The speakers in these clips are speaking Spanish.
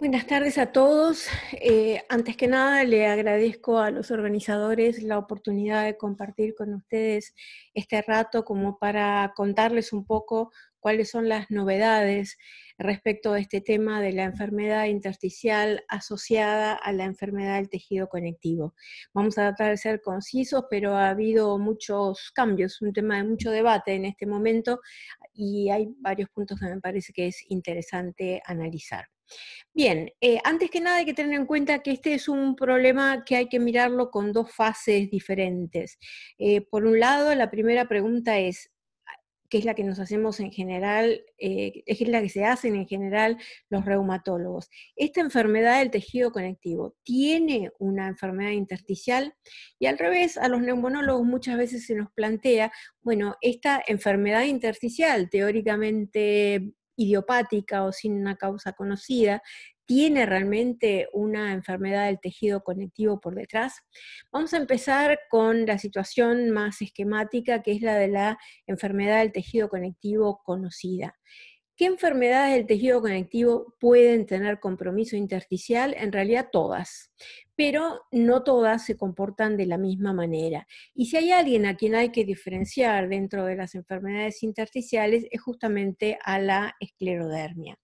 Buenas tardes a todos. Eh, antes que nada, le agradezco a los organizadores la oportunidad de compartir con ustedes este rato como para contarles un poco cuáles son las novedades respecto a este tema de la enfermedad intersticial asociada a la enfermedad del tejido conectivo. Vamos a tratar de ser concisos, pero ha habido muchos cambios, un tema de mucho debate en este momento y hay varios puntos que me parece que es interesante analizar. Bien, eh, antes que nada hay que tener en cuenta que este es un problema que hay que mirarlo con dos fases diferentes. Eh, por un lado, la primera pregunta es, que es la que nos hacemos en general, eh, es la que se hacen en general los reumatólogos. Esta enfermedad del tejido conectivo tiene una enfermedad intersticial y al revés, a los neumonólogos muchas veces se nos plantea, bueno, esta enfermedad intersticial teóricamente idiopática o sin una causa conocida, tiene realmente una enfermedad del tejido conectivo por detrás. Vamos a empezar con la situación más esquemática, que es la de la enfermedad del tejido conectivo conocida. ¿Qué enfermedades del tejido conectivo pueden tener compromiso intersticial? En realidad todas, pero no todas se comportan de la misma manera. Y si hay alguien a quien hay que diferenciar dentro de las enfermedades intersticiales es justamente a la esclerodermia.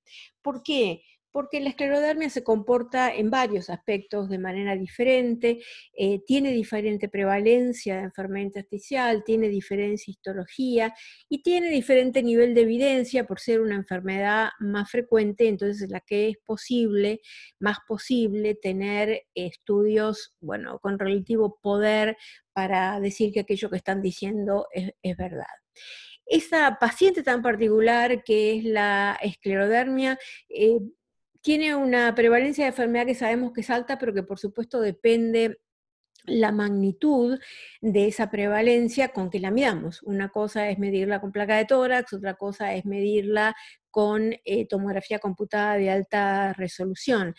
¿Por qué? porque la esclerodermia se comporta en varios aspectos de manera diferente, eh, tiene diferente prevalencia de enfermedad intersticial, tiene diferente histología y tiene diferente nivel de evidencia por ser una enfermedad más frecuente, entonces es la que es posible, más posible tener estudios, bueno, con relativo poder para decir que aquello que están diciendo es, verdad esa paciente tan particular que es la esclerodermia, eh, tiene una prevalencia de enfermedad que sabemos que es alta, pero que por supuesto depende la magnitud de esa prevalencia con que la midamos. Una cosa es medirla con placa de tórax, otra cosa es medirla con eh, tomografía computada de alta resolución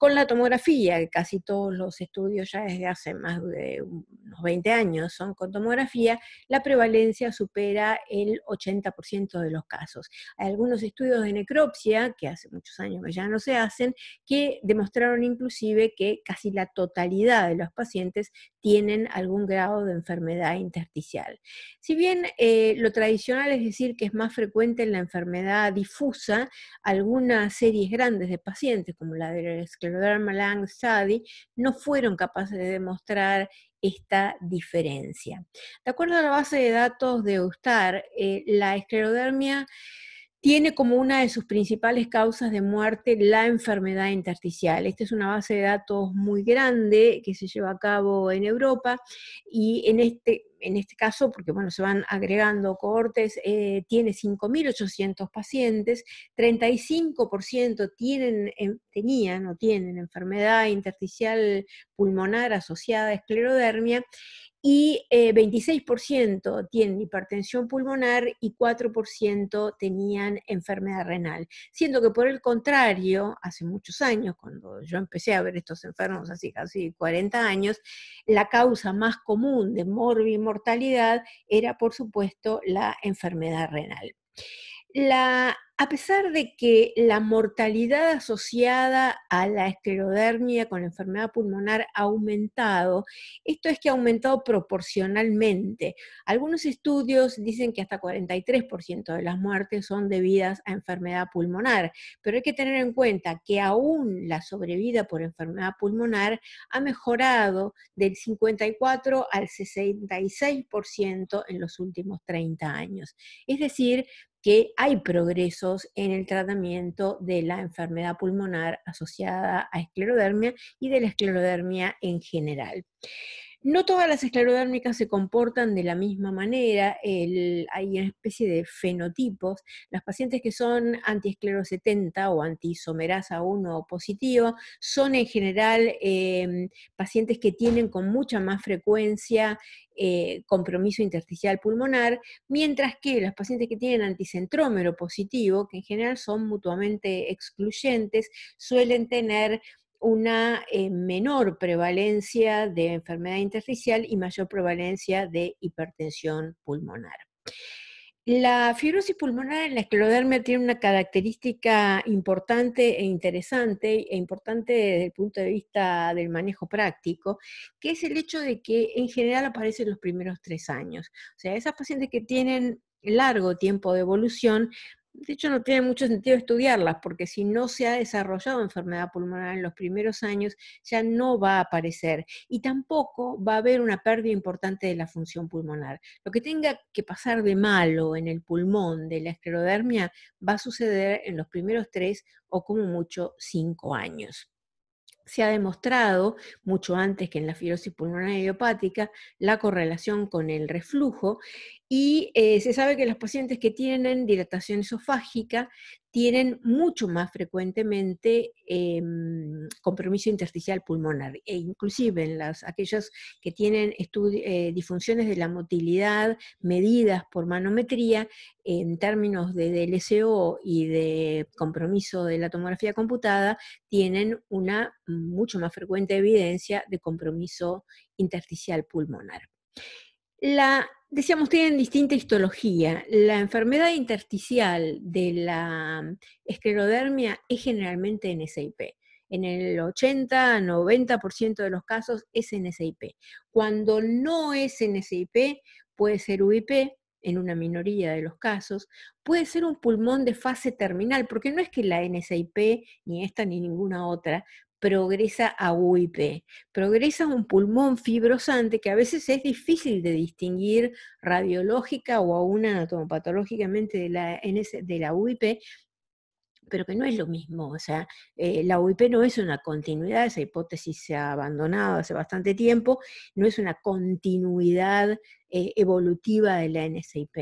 con la tomografía, casi todos los estudios ya desde hace más de unos 20 años son con tomografía, la prevalencia supera el 80% de los casos. Hay algunos estudios de necropsia, que hace muchos años ya no se hacen, que demostraron inclusive que casi la totalidad de los pacientes tienen algún grado de enfermedad intersticial. Si bien eh, lo tradicional es decir que es más frecuente en la enfermedad difusa, algunas series grandes de pacientes, como la de la Lang Study no fueron capaces de demostrar esta diferencia. De acuerdo a la base de datos de Eustar, eh, la esclerodermia tiene como una de sus principales causas de muerte la enfermedad intersticial. Esta es una base de datos muy grande que se lleva a cabo en Europa y en este en este caso, porque bueno, se van agregando cohortes, eh, tiene 5.800 pacientes, 35% tienen, em, tenían o tienen enfermedad intersticial pulmonar asociada a esclerodermia y 26% eh, tienen hipertensión pulmonar y 4% tenían enfermedad renal. Siendo que por el contrario, hace muchos años, cuando yo empecé a ver estos enfermos, así casi 40 años, la causa más común de morbimor mortalidad era, por supuesto, la enfermedad renal a pesar de que la mortalidad asociada a la esclerodermia con enfermedad pulmonar ha aumentado, esto es que ha aumentado proporcionalmente. Algunos estudios dicen que hasta 43% de las muertes son debidas a enfermedad pulmonar, pero hay que tener en cuenta que aún la sobrevida por enfermedad pulmonar ha mejorado del 54 al 66% en los últimos 30 años. Es decir, que hay progresos en el tratamiento de la enfermedad pulmonar asociada a esclerodermia y de la esclerodermia en general. No todas las esclerodérmicas se comportan de la misma manera, hay una especie de fenotipos. Las pacientes que son anti-esclero 70 o anti-isomerasa 1 positivo son en general em, pacientes que tienen con mucha más frecuencia eh, compromiso intersticial pulmonar, mientras que las pacientes que tienen anticentrómero positivo, que en general son mutuamente excluyentes, suelen tener una eh, menor prevalencia de enfermedad intersticial y mayor prevalencia de hipertensión pulmonar. La fibrosis pulmonar en la esclerodermia tiene una característica importante e interesante, e importante desde el punto de vista del manejo práctico, que es el hecho de que en general aparece en los primeros tres años. O sea, esas pacientes que tienen largo tiempo de evolución de hecho no tiene mucho sentido estudiarlas, porque si no se ha desarrollado enfermedad pulmonar en los primeros años, ya no va a aparecer y tampoco va a haber una pérdida importante de la función pulmonar. Lo que tenga que pasar de malo en el pulmón de la esclerodermia va a suceder en los primeros tres o como mucho cinco años se ha demostrado, mucho antes que en la fibrosis pulmonar idiopática, la correlación con el reflujo y eh, se sabe que los pacientes que tienen dilatación esofágica tienen mucho más frecuentemente em, compromiso intersticial pulmonar, e inclusive en las, aquellos que tienen eh, disfunciones de la motilidad medidas por manometría, en términos de DLCO y de compromiso de la tomografía computada, tienen una mucho más frecuente evidencia de compromiso intersticial pulmonar. La Decíamos, tienen distinta histología. La enfermedad intersticial de la mm, esclerodermia es generalmente NSIP. En el 80-90% de los casos es NSIP. Cuando no es NSIP, puede ser UIP, en una minoría de los casos, puede ser un pulmón de fase terminal, porque no es que la NSIP, ni esta ni ninguna otra, progresa a UIP. Progresa un pulmón fibrosante que a veces es difícil de distinguir radiológica o aún anatomopatológicamente de la, de la UIP, pero que no es lo mismo. O sea, eh, la UIP no es una continuidad, esa hipótesis se ha abandonado hace bastante tiempo, no es una continuidad eh, evolutiva de la NSIP.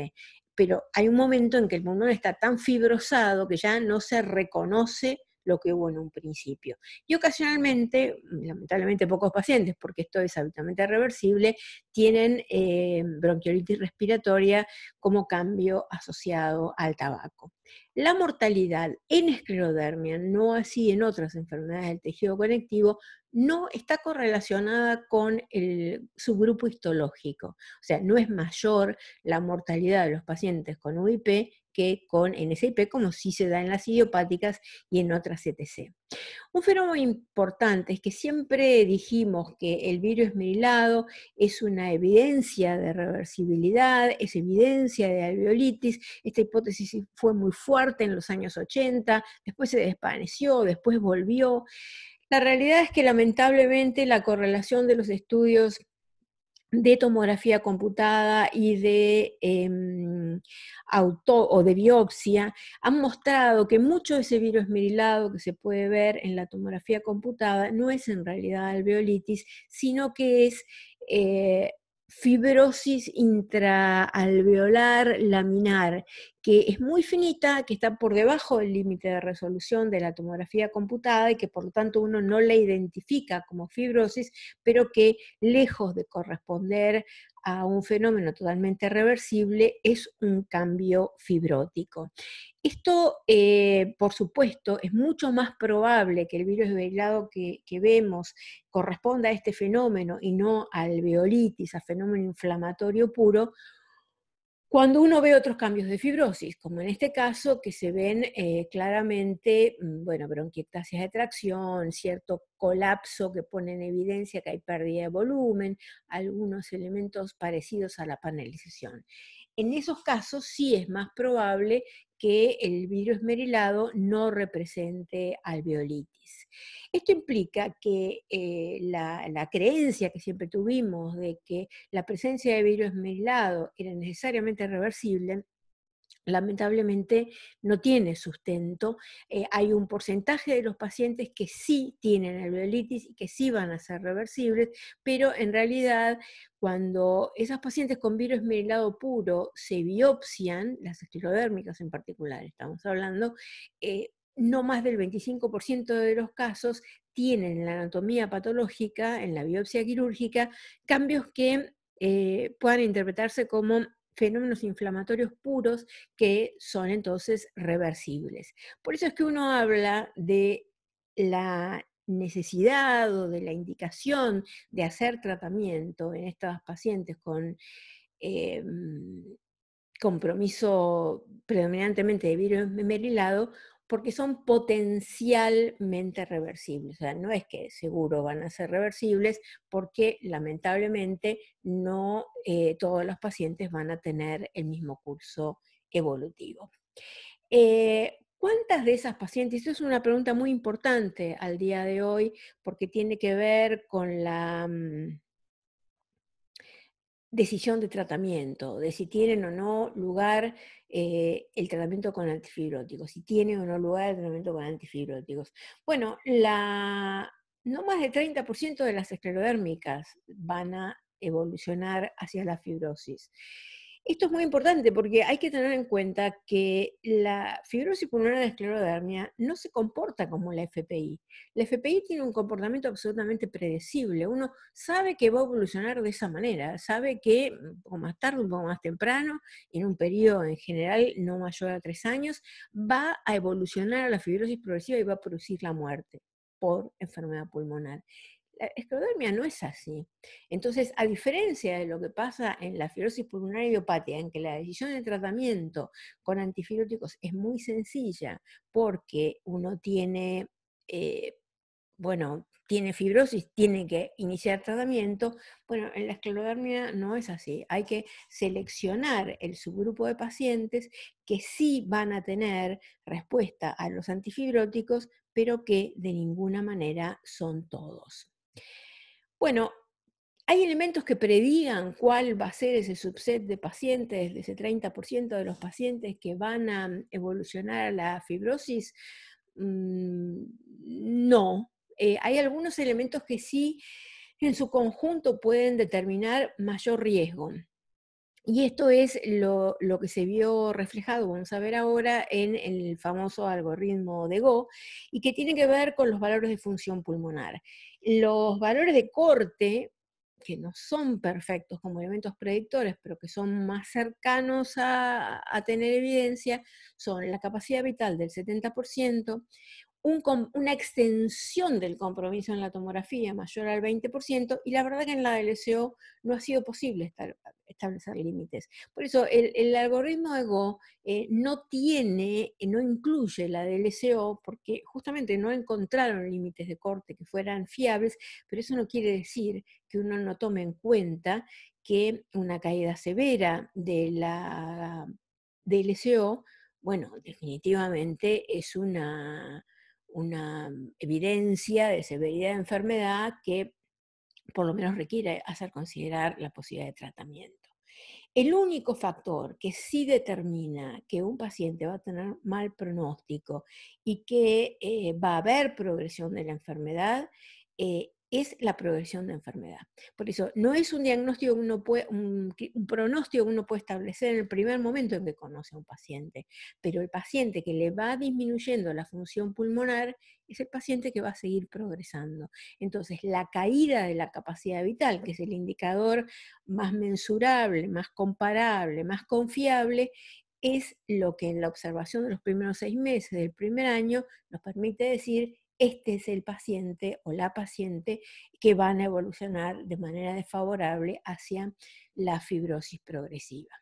Pero hay un momento en que el pulmón está tan fibrosado que ya no se reconoce lo que hubo en un principio. Y ocasionalmente, mm, lamentablemente pocos pacientes, porque esto es habitualmente reversible, tienen eh, bronquiolitis respiratoria como cambio asociado al tabaco. La mortalidad en esclerodermia, no así en otras enfermedades del tejido conectivo, no está correlacionada con el subgrupo histológico. O sea, no es mayor la mortalidad de los pacientes con UIP con NSIP, como sí se da en las idiopáticas y en otras ETC. Un fenómeno importante es que siempre dijimos que el virus esmerilado es una evidencia de reversibilidad, es evidencia de alveolitis. Esta hipótesis fue muy fuerte en los años 80, después se desvaneció, después volvió. La realidad es que lamentablemente la correlación de los estudios de tomografía computada y de em, auto o de biopsia han mostrado que mucho de ese virus mirilado que se puede ver en la tomografía computada no es en realidad alveolitis, sino que es eh, fibrosis intraalveolar laminar que es muy finita, que está por debajo del límite de resolución de la tomografía computada y que por lo tanto uno no la identifica como fibrosis, pero que lejos de corresponder a un fenómeno totalmente reversible es un cambio fibrótico. Esto, eh, por supuesto, es mucho más probable que el virus velado que, que vemos corresponda a este fenómeno y no al alveolitis, a fenómeno inflamatorio puro, cuando uno ve otros cambios de fibrosis, como en este caso, que se ven eh, claramente, mm, bueno, bronquiectasias de tracción, cierto colapso que pone en evidencia que hay pérdida de volumen, algunos elementos parecidos a la panelización. En esos casos sí es más probable que el virus esmerilado no represente alveolitis. Esto implica que eh, la, creencia que siempre tuvimos de que la presencia de virus merilado era necesariamente reversible lamentablemente no tiene sustento. Eh, hay un porcentaje de los pacientes que sí tienen alveolitis y que sí van a ser reversibles, pero en realidad cuando esas pacientes con virus mielado puro se biopsian, las estilodérmicas en particular estamos hablando, eh, no más del 25% de los casos tienen en la anatomía patológica, en la biopsia quirúrgica, cambios que eh, puedan interpretarse como fenómenos inflamatorios puros que son entonces reversibles. Por eso es que uno habla de la necesidad o de la indicación de hacer tratamiento en estas pacientes con em, compromiso predominantemente de virus memerilado, porque son potencialmente reversibles. O sea, no es que seguro van a ser reversibles, porque lamentablemente no eh, todos los pacientes van a tener el mismo curso evolutivo. Eh, ¿Cuántas de esas pacientes? Esto es una pregunta muy importante al día de hoy porque tiene que ver con la, mm, decisión de tratamiento, de si tienen o no lugar eh, el tratamiento con antifibróticos, si tienen o no lugar el tratamiento con antifibróticos. Bueno, la, no más del 30% de las esclerodérmicas van a evolucionar hacia la fibrosis. Esto es muy importante porque hay que tener en cuenta que la fibrosis pulmonar de esclerodermia no se comporta como la FPI. La FPI tiene un comportamiento absolutamente predecible. Uno sabe que va a evolucionar de esa manera, sabe que un poco más tarde, un poco más temprano, en un periodo en general no mayor a tres años, va a evolucionar a la fibrosis progresiva y va a producir la muerte por enfermedad pulmonar. La eh, esclerodermia no es así. Entonces, a diferencia de lo que pasa en la fibrosis pulmonar idiopática, en que la decisión de tratamiento con antifibróticos es muy sencilla, porque uno tiene, eh, bueno, tiene fibrosis, tiene que iniciar tratamiento. Bueno, en la esclerodermia no es así. Hay que seleccionar el subgrupo de pacientes que sí van a tener respuesta a los antifibróticos, pero que de ninguna manera son todos. Bueno, hay elementos que predigan cuál va a ser ese subset de pacientes, ese 30% de los pacientes que van a evolucionar a la fibrosis. Mm, no, eh, hay algunos elementos que sí en su conjunto pueden determinar mayor riesgo. Y esto es lo, lo, que se vio reflejado, vamos a ver ahora, en el famoso algoritmo de Go, y que tiene que ver con los valores de función pulmonar. Los valores de corte, que no son perfectos como elementos predictores, pero que son más cercanos a, tener evidencia, son la capacidad vital del 70%, una extensión del compromiso en la tomografía mayor al 20% y la verdad que en la LCO no ha sido posible establecer límites. Por eso el, algoritmo de Go eh, no tiene, eh, no incluye la DLCO porque justamente no encontraron límites de corte que fueran fiables, pero eso no quiere decir que uno no tome en cuenta que una caída severa de la DLCO, bueno, definitivamente es una una evidencia de severidad de enfermedad que por lo menos requiere hacer considerar la posibilidad de tratamiento. El único factor que sí determina que un paciente va a tener mal pronóstico y que eh, va a haber progresión de la enfermedad eh, es la progresión de enfermedad. Por eso, no es un diagnóstico que uno puede, un, pronóstico uno puede establecer en el primer momento en que conoce a un paciente, pero el paciente que le va disminuyendo la función pulmonar es el paciente que va a seguir progresando. Entonces, la caída de la capacidad vital, que es el indicador más mensurable, más comparable, más confiable, es lo que en la observación de los primeros seis meses del primer año nos permite decir este es el paciente o la paciente que van a evolucionar de manera desfavorable hacia la fibrosis progresiva.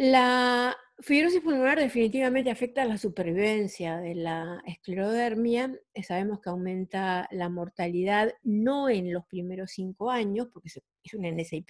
La fibrosis pulmonar definitivamente afecta la supervivencia de la esclerodermia. Eh, sabemos que aumenta la mortalidad no en los primeros cinco años, porque es un NSIP,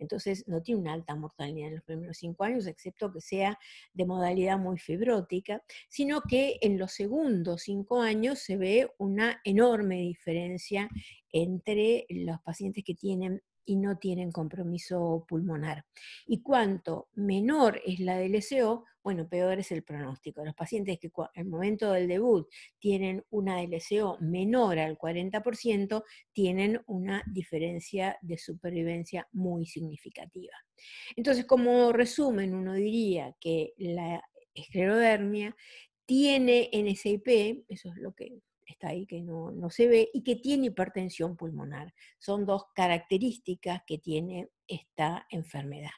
entonces no tiene una alta mortalidad en los primeros cinco años, excepto que sea de modalidad muy fibrótica, sino que en los segundos cinco años se ve una enorme diferencia entre los pacientes que tienen y no tienen compromiso pulmonar. Y cuanto menor es la DLCO? bueno, peor es el pronóstico. Los pacientes que el momento del debut tienen una DLCO menor al 40%, tienen una diferencia de supervivencia muy significativa. Entonces, como resumen, uno diría que la esclerodermia tiene NSIP, eso es lo que está ahí, que no, se ve, y que tiene hipertensión pulmonar. Son dos características que tiene esta enfermedad.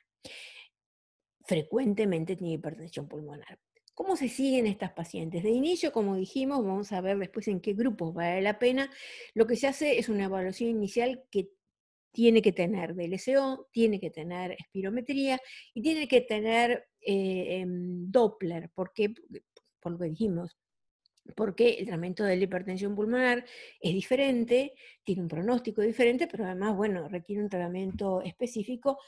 Frecuentemente tiene hipertensión pulmonar. ¿Cómo se siguen estas pacientes? De inicio, como dijimos, vamos a ver después en qué grupos vale la pena. Lo que se hace es una evaluación inicial que tiene que tener DLCO, tiene que tener espirometría y tiene que tener eh, em, Doppler, porque por lo que dijimos, porque el tratamiento de la hipertensión pulmonar es diferente, tiene un pronóstico diferente, pero además, requiere un tratamiento específico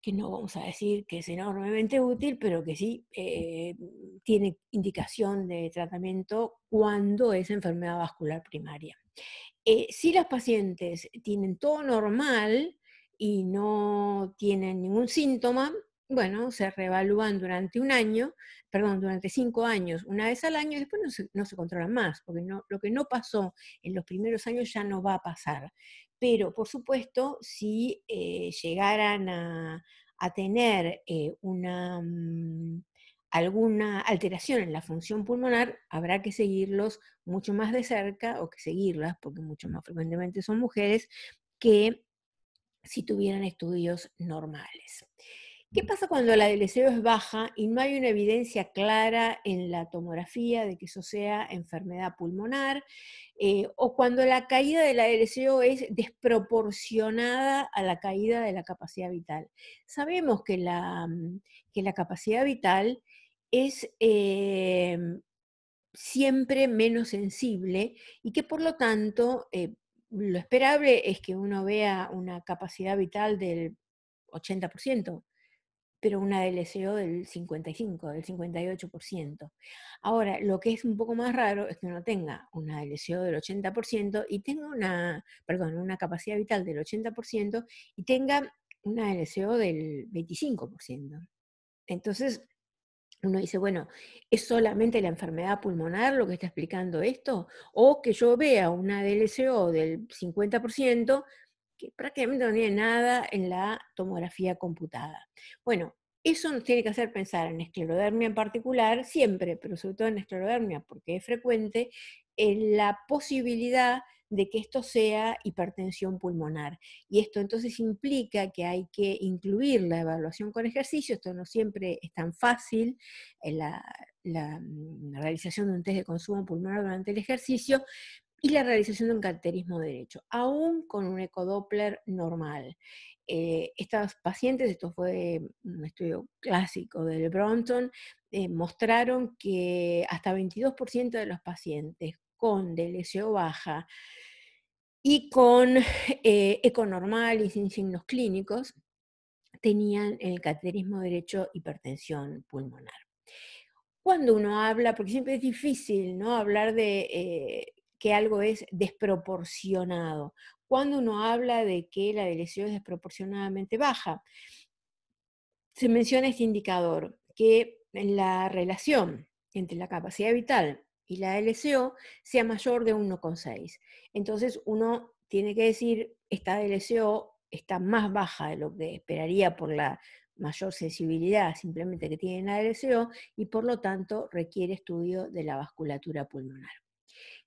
que no vamos a decir que es enormemente útil, pero que sí eh, tiene indicación de tratamiento cuando es enfermedad vascular primaria. Eh, si las pacientes tienen todo normal y no tienen ningún síntoma, bueno, se reevalúan durante un año, perdón, durante cinco años, una vez al año, y después no se, controlan más, porque lo que no pasó en los primeros años ya no va a pasar. Pero, por supuesto, si eh, llegaran a, tener eh, una, mm, alguna alteración en la función pulmonar, habrá que seguirlos mucho más de cerca, o que seguirlas, porque mucho más frecuentemente son mujeres, que si tuvieran estudios normales. ¿Qué pasa cuando la DLCO es baja y no hay una evidencia clara en la tomografía de que eso sea enfermedad pulmonar? Eh, o cuando la caída de la DLCO es desproporcionada a la caída de la capacidad vital. Sabemos que la, mm, capacidad vital es eh, siempre menos sensible y que por lo tanto... Eh, lo esperable es que uno vea una capacidad vital del 80%, pero una DLCO del 55, e del 58%. Ahora, lo que es un poco más raro es que uno tenga una DLCO del 80% e y tenga una, perdón, una capacidad vital del 80% y tenga una DLCO del 25%. E Entonces, uno dice, bueno, ¿es solamente la enfermedad pulmonar lo que está explicando esto? O que yo vea una DLCO del 50%, que prácticamente no tiene nada en la tomografía computada. Bueno, eso nos tiene que hacer pensar en esclerodermia en particular, siempre, pero sobre todo en esclerodermia, porque es frecuente, en la posibilidad de que esto sea hipertensión pulmonar. Y esto entonces implica que hay que incluir la evaluación con ejercicio, esto no siempre es tan fácil, eh, la, la mm, realización de un test de consumo pulmonar durante el ejercicio, y la realización de un cateterismo derecho, aún con un ecodoppler normal. Estos eh, estas pacientes, esto fue un estudio clásico del bronton eh, mostraron que hasta 22% de los pacientes con DLCO baja y con eh, eco normal y sin signos clínicos tenían el cateterismo derecho hipertensión pulmonar. Cuando uno habla, porque siempre es difícil ¿no? hablar de que algo es desproporcionado, cuando uno habla de que la deleción es desproporcionadamente baja. Se menciona este indicador, que la relación entre la capacidad vital y la LCO sea mayor de 1,6. Entonces uno tiene que decir, esta LCO está más baja de lo que esperaría por la mayor sensibilidad simplemente que tiene la LCO y por lo tanto requiere estudio de la vasculatura pulmonar.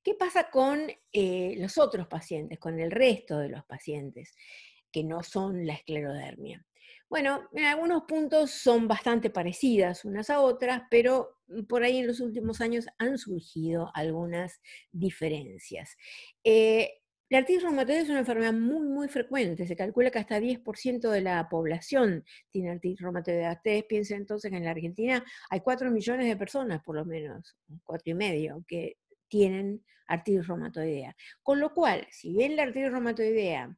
¿Qué pasa con eh, los otros pacientes, con el resto de los pacientes que no son la esclerodermia? Bueno, en algunos puntos son bastante parecidas unas a otras, pero por ahí en los últimos años han surgido algunas diferencias. Eh, la artritis reumatoide es una enfermedad muy, muy frecuente. Se calcula que hasta 10% de la población tiene artritis reumatoide. Ustedes piensen entonces que en la Argentina hay 4 millones de personas, por lo menos, 4 y medio, que tienen artritis reumatoidea. Con lo cual, si bien la artritis reumatoidea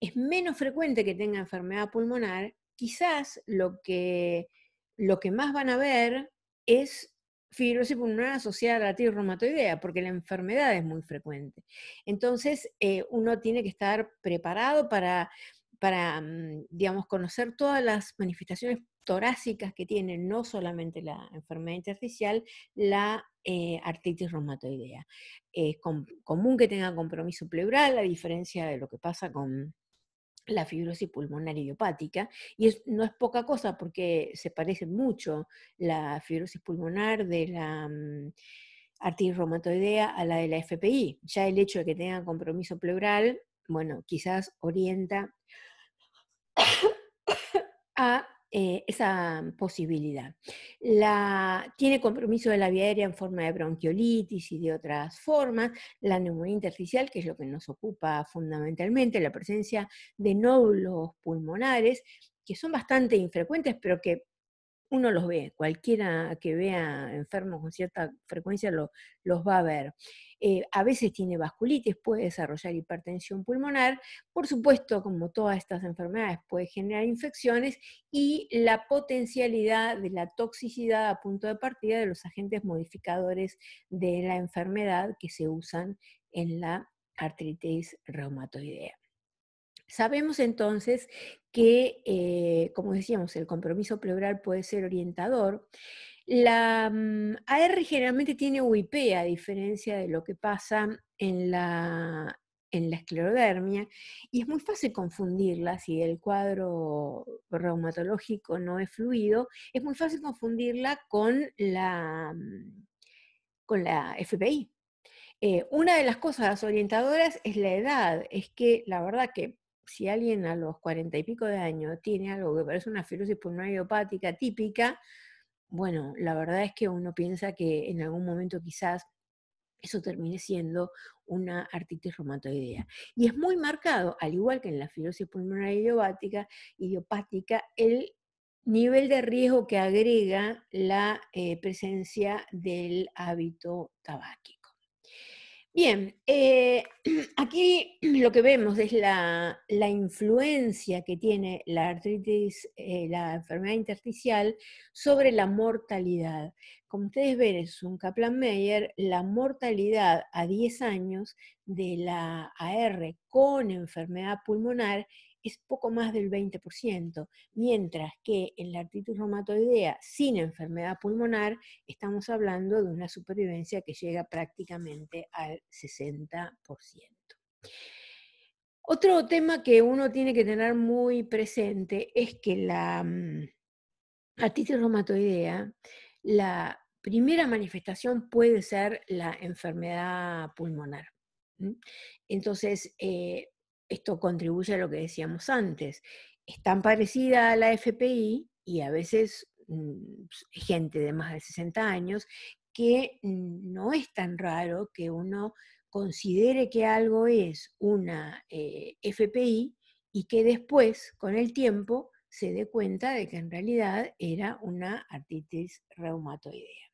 es menos frecuente que tenga enfermedad pulmonar, quizás lo que, lo que más van a ver es fibrosis pulmonar asociada a la artritis reumatoidea, porque la enfermedad es muy frecuente. Entonces, eh, uno tiene que estar preparado para, para, mm, digamos, conocer todas las manifestaciones torácicas que tiene no solamente la enfermedad intersticial, la eh, artritis reumatoidea. Es común que tenga compromiso pleural, a diferencia de lo que pasa con la fibrosis pulmonar idiopática, y no es poca cosa porque se parece mucho la fibrosis pulmonar de la mm, artritis reumatoidea a la de la FPI. Ya el hecho de que tenga compromiso pleural, bueno, quizás orienta a eh, esa posibilidad. La, tiene compromiso de la vía aérea en forma de bronquiolitis y de otras formas, la neumonía intersticial, que es lo que nos ocupa fundamentalmente, la presencia de nódulos pulmonares, que son bastante infrecuentes, pero que uno los ve, cualquiera que vea enfermos con cierta frecuencia los va a ver. Eh, a veces tiene vasculitis, puede desarrollar hipertensión pulmonar, por supuesto, como todas estas enfermedades, puede generar infecciones y la potencialidad de la toxicidad a punto de partida de los agentes modificadores de la enfermedad que se usan en la artritis reumatoidea. Sabemos entonces que, eh, como decíamos, el compromiso pleural puede ser orientador. La mm, AR generalmente tiene UIP, a diferencia de lo que pasa en la, esclerodermia, y es muy fácil confundirla si el cuadro reumatológico no es fluido, es muy fácil confundirla con la, mm, con la FPI. Eh, una de las cosas orientadoras es la edad, es que la verdad que si alguien a los cuarenta y pico de años tiene algo que parece una fibrosis pulmonar idiopática típica, bueno, la verdad es que uno piensa que en algún momento quizás eso termine siendo una artritis reumatoidea. Y es muy marcado, al igual que en la fibrosis pulmonar idiopática, idiopática el nivel de riesgo que agrega la eh, presencia del hábito tabáquico. Bien, eh, aquí lo que vemos es la, influencia que tiene la artritis, eh, la enfermedad intersticial, sobre la mortalidad. Como ustedes ven, es un Kaplan-Meier, la mortalidad a 10 años de la AR con enfermedad pulmonar es poco más del 20%, mientras que en la artritis reumatoidea sin enfermedad pulmonar estamos hablando de una supervivencia que llega prácticamente al 60%. Otro tema que uno tiene que tener muy presente es que la mm, artritis reumatoidea, la primera manifestación puede ser la enfermedad pulmonar. Entonces, eh, esto contribuye a lo que decíamos antes. Es tan parecida a la FPI y a veces mm, gente de más de 60 años que no es tan raro que uno considere que algo es una eh, FPI y que después, con el tiempo, se dé cuenta de que en realidad era una artritis reumatoidea.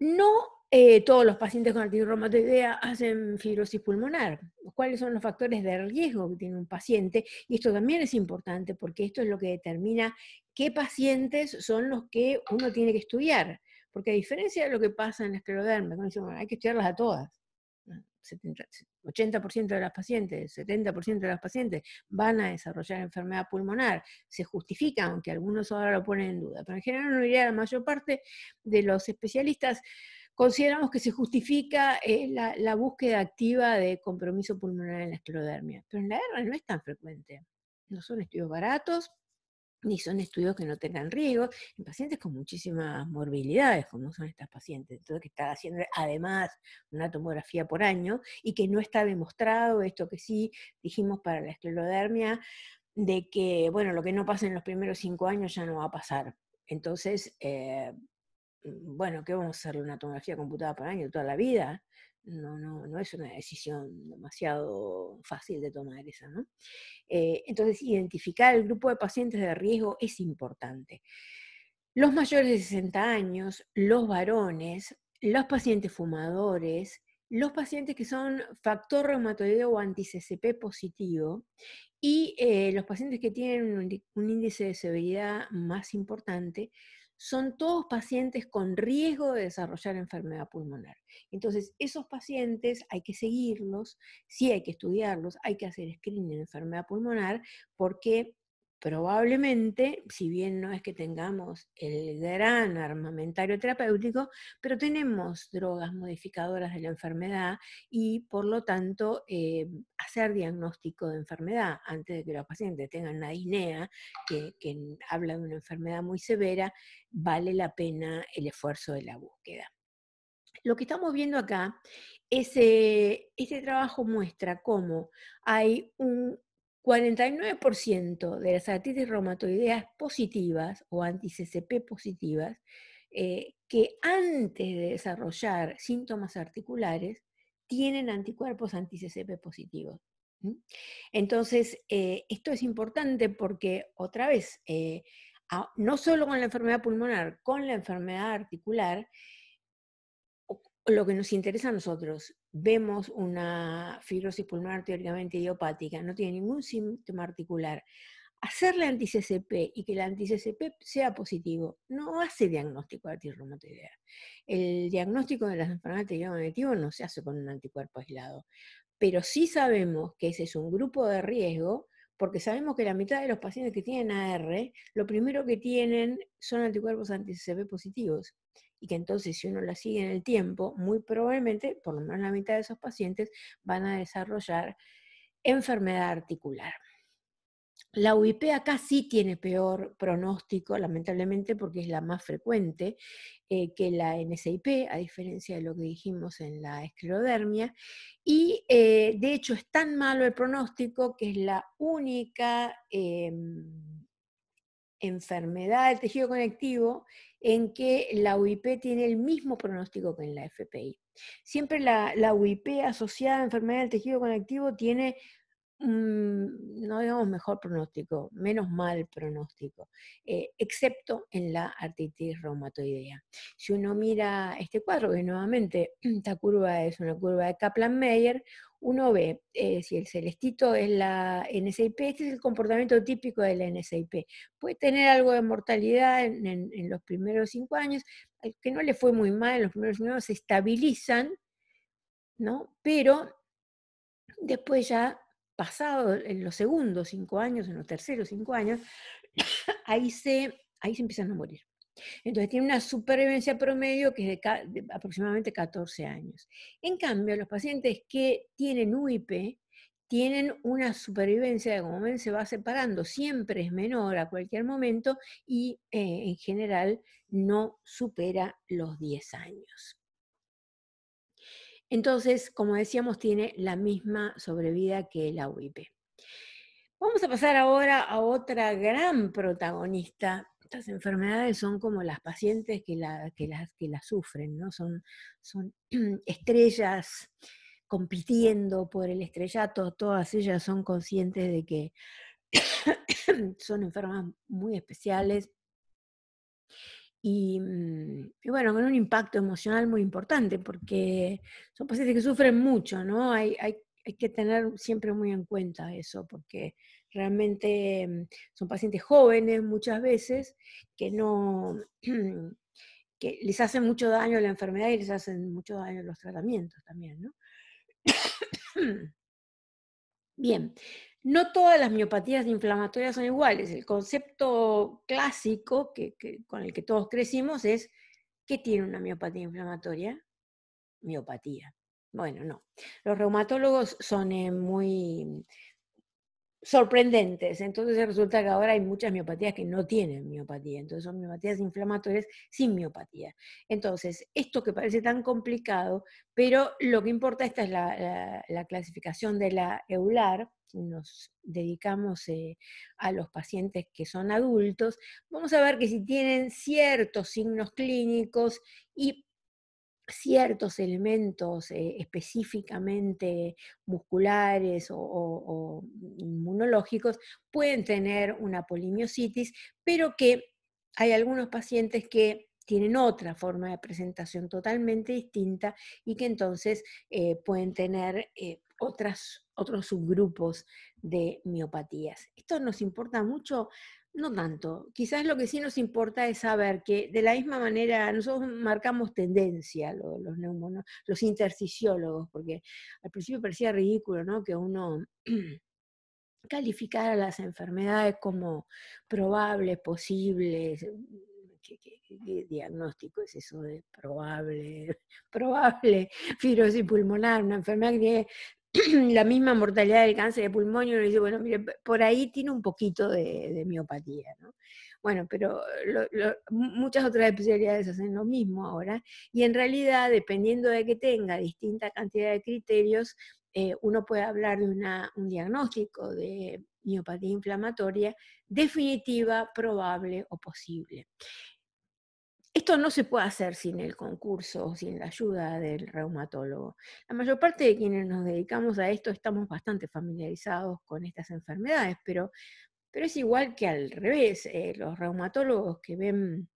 No eh, todos los pacientes con artritis reumatoidea hacen fibrosis pulmonar. ¿Cuáles son los factores de riesgo que tiene un paciente? Y esto también es importante porque esto es lo que determina qué pacientes son los que uno tiene que estudiar. Porque a diferencia de lo que pasa en la escleroderma, hay que estudiarlas a todas. 80% de las pacientes, 70% de las pacientes van a desarrollar enfermedad pulmonar. Se justifica, aunque algunos ahora lo ponen en duda. Pero en general, no diría la mayor parte de los especialistas consideramos que se justifica eh, la, búsqueda activa de compromiso pulmonar en la esclerodermia, pero en la guerra no es tan frecuente. No son estudios baratos, ni son estudios que no tengan riesgo, en pacientes con muchísimas morbilidades, como son estas pacientes, entonces que están haciendo además una tomografía por año y que no está demostrado esto que sí dijimos para la esclerodermia, de que, bueno, lo que no pasa en los primeros cinco años ya no va a pasar. Entonces, eh, Mm, bueno, ¿qué vamos a hacer? ¿Una tomografía computada por año toda la vida? No, no, no es una decisión demasiado fácil de tomar esa, ¿no? Eh, entonces, identificar el grupo de pacientes de riesgo es importante. Los mayores de 60 años, los varones, los pacientes fumadores, los pacientes que son factor reumatoideo o anti-CCP positivo y eh, los pacientes que tienen un índice de severidad más importante son todos pacientes con riesgo de desarrollar enfermedad pulmonar. Entonces, esos pacientes hay que seguirlos, sí hay que estudiarlos, hay que hacer screening de enfermedad pulmonar, porque probablemente, si bien no es que tengamos el gran armamentario terapéutico, pero tenemos drogas modificadoras de la enfermedad y por lo tanto eh, hacer diagnóstico de enfermedad antes de que los pacientes tengan una disnea, que, habla de una enfermedad muy severa, vale la pena el esfuerzo de la búsqueda. Lo que estamos viendo acá, es, este trabajo muestra cómo hay un, 49% de las artritis reumatoideas positivas o anti positivas eh, que antes de desarrollar síntomas articulares tienen anticuerpos anti positivos. Entonces, eh, esto es importante porque, otra vez, eh, no solo con la enfermedad pulmonar, con la enfermedad articular, lo que nos interesa a nosotros, vemos una fibrosis pulmonar teóricamente idiopática, no tiene ningún síntoma articular, hacerle anti-CCP y que el anti-CCP sea positivo no hace diagnóstico de artritis El diagnóstico de las enfermedades negativo no se hace con un anticuerpo aislado, pero sí sabemos que ese es un grupo de riesgo porque sabemos que la mitad de los pacientes que tienen AR, lo primero que tienen son anticuerpos anti-CCP positivos y que entonces si uno la sigue en el tiempo, muy probablemente, por lo menos la mitad de esos pacientes, van a desarrollar enfermedad articular. La UIP acá sí tiene peor pronóstico, lamentablemente, porque es la más frecuente eh, que la NSIP, a diferencia de lo que dijimos en la esclerodermia. Y eh, de hecho es tan malo el pronóstico que es la única em, enfermedad del tejido conectivo en que la UIP tiene el mismo pronóstico que en la FPI. Siempre la, la UIP asociada a enfermedad del tejido conectivo tiene Mm, no digamos mejor pronóstico, menos mal pronóstico, eh, excepto en la artritis reumatoidea. Si uno mira este cuadro, que nuevamente esta curva es una curva de kaplan meyer uno ve, eh, si el celestito es la NSIP, este es el comportamiento típico de la NSIP. Puede tener algo de mortalidad en, los primeros cinco años, que no le fue muy mal en los primeros cinco años, se estabilizan, ¿no? Pero después ya pasado, en los segundos cinco años, en los terceros cinco años, ahí se, ahí se empiezan a morir. Entonces tiene una supervivencia promedio que es de, aproximadamente 14 años. En cambio, los pacientes que tienen UIP tienen una supervivencia que como ven se va separando, siempre es menor a cualquier momento y eh, en general no supera los 10 años. Entonces, como decíamos, tiene la misma sobrevida que la UIP. Vamos a pasar ahora a otra gran protagonista. Estas enfermedades son como las pacientes que, las que sufren, ¿no? Son, son estrellas compitiendo por el estrellato. Todas ellas son conscientes de que son enfermas muy especiales Mm, y, bueno, con un impacto emocional muy importante, porque son pacientes que sufren mucho, ¿no? Hay, hay, hay, que tener siempre muy en cuenta eso, porque realmente mm, son pacientes jóvenes muchas veces que no que les hacen mucho daño la enfermedad y les hacen mucho daño los tratamientos también, ¿no? Bien, no todas las miopatías inflamatorias son iguales. El concepto clásico que, con el que todos crecimos es, ¿qué tiene una miopatía inflamatoria? Miopatía. Bueno, no. Los reumatólogos son eh, muy sorprendentes. Entonces resulta que ahora hay muchas miopatías que no tienen miopatía. Entonces son miopatías inflamatorias sin miopatía. Entonces, esto que parece tan complicado, pero lo que importa, esta es la clasificación de la EULAR, nos dedicamos eh, a los pacientes que son adultos, vamos a ver que si tienen ciertos signos clínicos y ciertos elementos eh, específicamente musculares o, inmunológicos pueden tener una polimiositis, pero que hay algunos pacientes que tienen otra forma de presentación totalmente distinta y que entonces eh, pueden tener otras, otros subgrupos de miopatías. Esto nos importa mucho, no tanto. Quizás lo que sí nos importa es saber que de la misma manera nosotros marcamos tendencia los, los los intersticiólogos, porque al principio parecía ridículo, ¿no? Que uno calificara las enfermedades como probables, posibles, ¿Qué, qué, diagnóstico es eso de probable, probable fibrosis pulmonar, una enfermedad que tiene la misma mortalidad del cáncer de pulmón y uno dice, bueno, mire, por ahí tiene un poquito de, miopatía, Bueno, pero muchas otras especialidades hacen lo mismo ahora y en realidad, dependiendo de que tenga distinta cantidad de criterios, eh, uno puede hablar de un diagnóstico de miopatía inflamatoria definitiva, probable o posible. Esto no se puede hacer sin el concurso, sin la ayuda del reumatólogo. La mayor parte de quienes nos dedicamos a esto estamos bastante familiarizados con estas enfermedades, pero, pero es igual que al revés. Eh, los reumatólogos que ven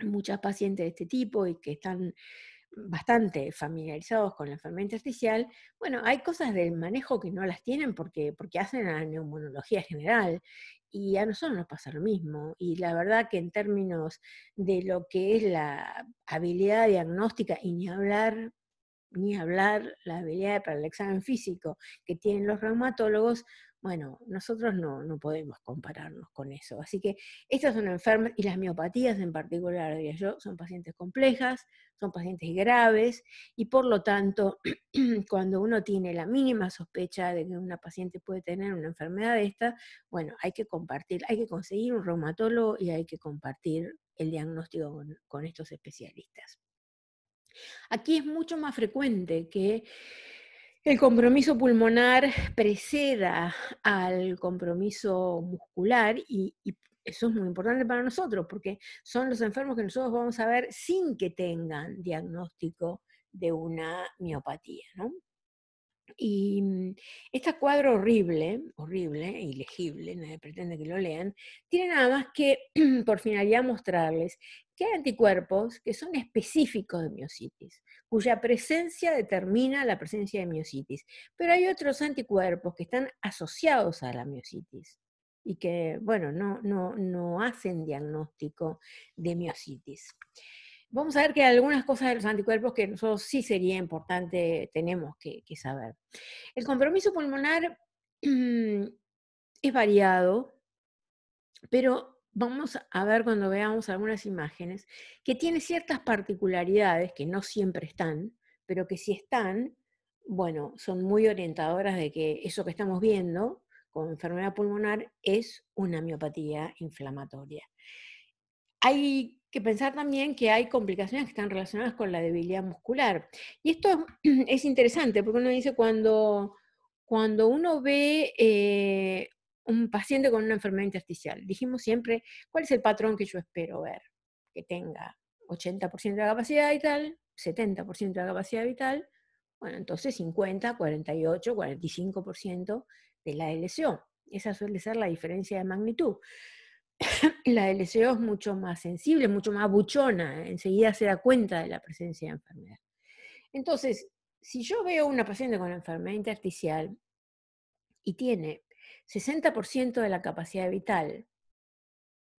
muchas pacientes de este tipo y que están bastante familiarizados con la enfermedad intersticial, bueno, hay cosas del manejo que no las tienen porque, porque hacen la neumonología general y a nosotros nos pasa lo mismo. Y la verdad que en términos de lo que es la habilidad diagnóstica, y ni hablar, ni hablar la habilidad para el examen físico que tienen los reumatólogos, bueno, nosotros no, podemos compararnos con eso. Así que estas son enfermas, y las miopatías en particular, diría yo, son pacientes complejas, son pacientes graves, y por lo tanto, cuando uno tiene la mínima sospecha de que una paciente puede tener una enfermedad de esta, bueno, hay que compartir, hay que conseguir un reumatólogo y hay que compartir el diagnóstico con estos especialistas. Aquí es mucho más frecuente que el compromiso pulmonar preceda al compromiso muscular y, eso es muy importante para nosotros porque son los enfermos que nosotros vamos a ver sin que tengan diagnóstico de una miopatía, Y mm, este cuadro horrible, horrible, ilegible, nadie pretende que lo lean, tiene nada más que por finalidad mostrarles hay anticuerpos que son específicos de miocitis, cuya presencia determina la presencia de miocitis, pero hay otros anticuerpos que están asociados a la miocitis y que, bueno, no, no, no hacen diagnóstico de miocitis. Vamos a ver que hay algunas cosas de los anticuerpos que nosotros sí sería importante, tenemos que saber. El compromiso pulmonar es variado, pero vamos a ver cuando veamos algunas imágenes, que tiene ciertas particularidades que no siempre están, pero que si están, bueno, son muy orientadoras de que eso que estamos viendo con enfermedad pulmonar es una miopatía inflamatoria. Hay que pensar también que hay complicaciones que están relacionadas con la debilidad muscular. Y esto es interesante porque uno dice cuando, cuando uno ve eh, un paciente con una enfermedad intersticial. Dijimos siempre, ¿cuál es el patrón que yo espero ver? Que tenga 80% de la capacidad vital, 70% de la capacidad vital, bueno, entonces 50, 48, 45% de la LCO. Esa suele ser la diferencia de magnitud. la LCO es mucho más sensible, mucho más buchona, enseguida se da cuenta de la presencia de enfermedad. Entonces, si yo veo una paciente con enfermedad intersticial y tiene 60% de la capacidad vital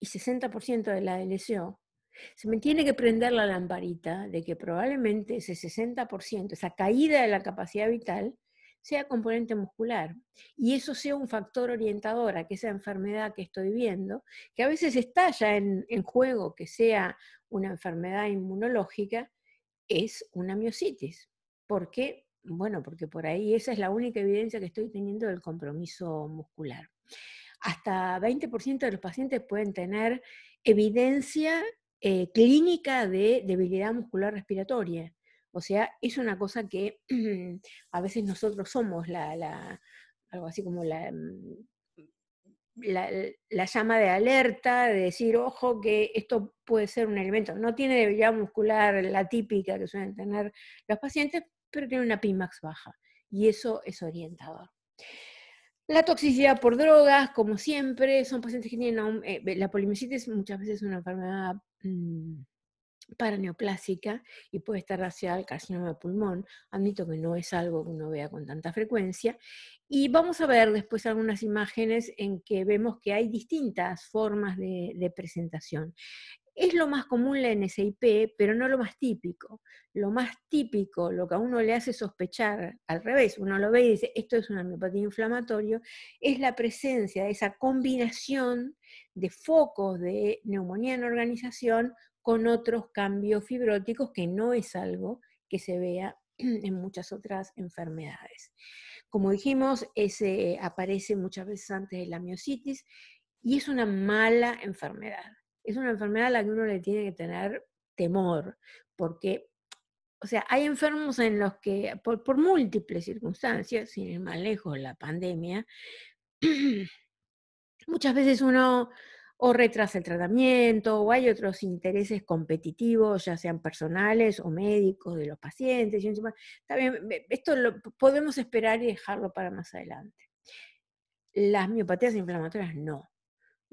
y 60% de la lesión, se me tiene que prender la lamparita de que probablemente ese 60%, esa caída de la capacidad vital, sea componente muscular y eso sea un factor orientador a que esa enfermedad que estoy viendo, que a veces está ya en, juego que sea una enfermedad inmunológica, es una miositis, porque bueno, porque por ahí esa es la única evidencia que estoy teniendo del compromiso muscular. Hasta 20% de los pacientes pueden tener evidencia eh, clínica de debilidad muscular respiratoria. O sea, es una cosa que a veces nosotros somos la, algo así como la, mm, la, la, llama de alerta, de decir, ojo, que esto puede ser un elemento. No tiene debilidad muscular la típica que suelen tener los pacientes, pero tiene una Pimax baja y eso es orientador. La toxicidad por drogas, como siempre, son pacientes que tienen eh, la polimicitis muchas veces es una enfermedad mm, paraneoplásica y puede estar hacia al carcinoma de pulmón. Admito que no es algo que uno vea con tanta frecuencia. Y vamos a ver después algunas imágenes en que vemos que hay distintas formas de presentación. Es lo más común la NSIP, pero no lo más típico. Lo más típico, lo que a uno le hace sospechar, al revés, uno lo ve y dice, esto es una miopatía inflamatoria, es la presencia de esa combinación de focos de neumonía en organización con otros cambios fibróticos, que no es algo que se vea en muchas otras enfermedades. Como dijimos, ese aparece muchas veces antes de la miositis y es una mala enfermedad es una enfermedad a la que uno le tiene que tener temor, porque, o sea, hay enfermos en los que, por, múltiples circunstancias, sin ir más lejos, la pandemia, muchas veces uno o retrasa el tratamiento, o hay otros intereses competitivos, ya sean personales o médicos de los pacientes. Y encima, también, esto lo podemos esperar y dejarlo para más adelante. Las miopatías inflamatorias no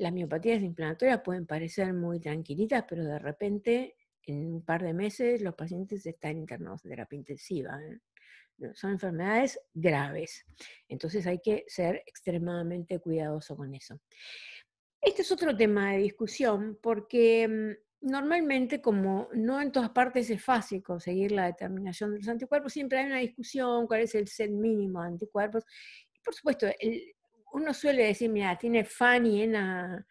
las miopatías inflamatorias pueden parecer muy tranquilitas, pero de repente, en un par de meses, los pacientes están internados en terapia intensiva. ¿eh? Son enfermedades graves. Entonces hay que ser extremadamente cuidadoso con eso. Este es otro tema de discusión porque mm, normalmente como no en todas partes es fácil conseguir la determinación de los anticuerpos, siempre hay una discusión, cuál es el set mínimo de anticuerpos. por supuesto, el, uno suele decir, mira, tiene fan y ENA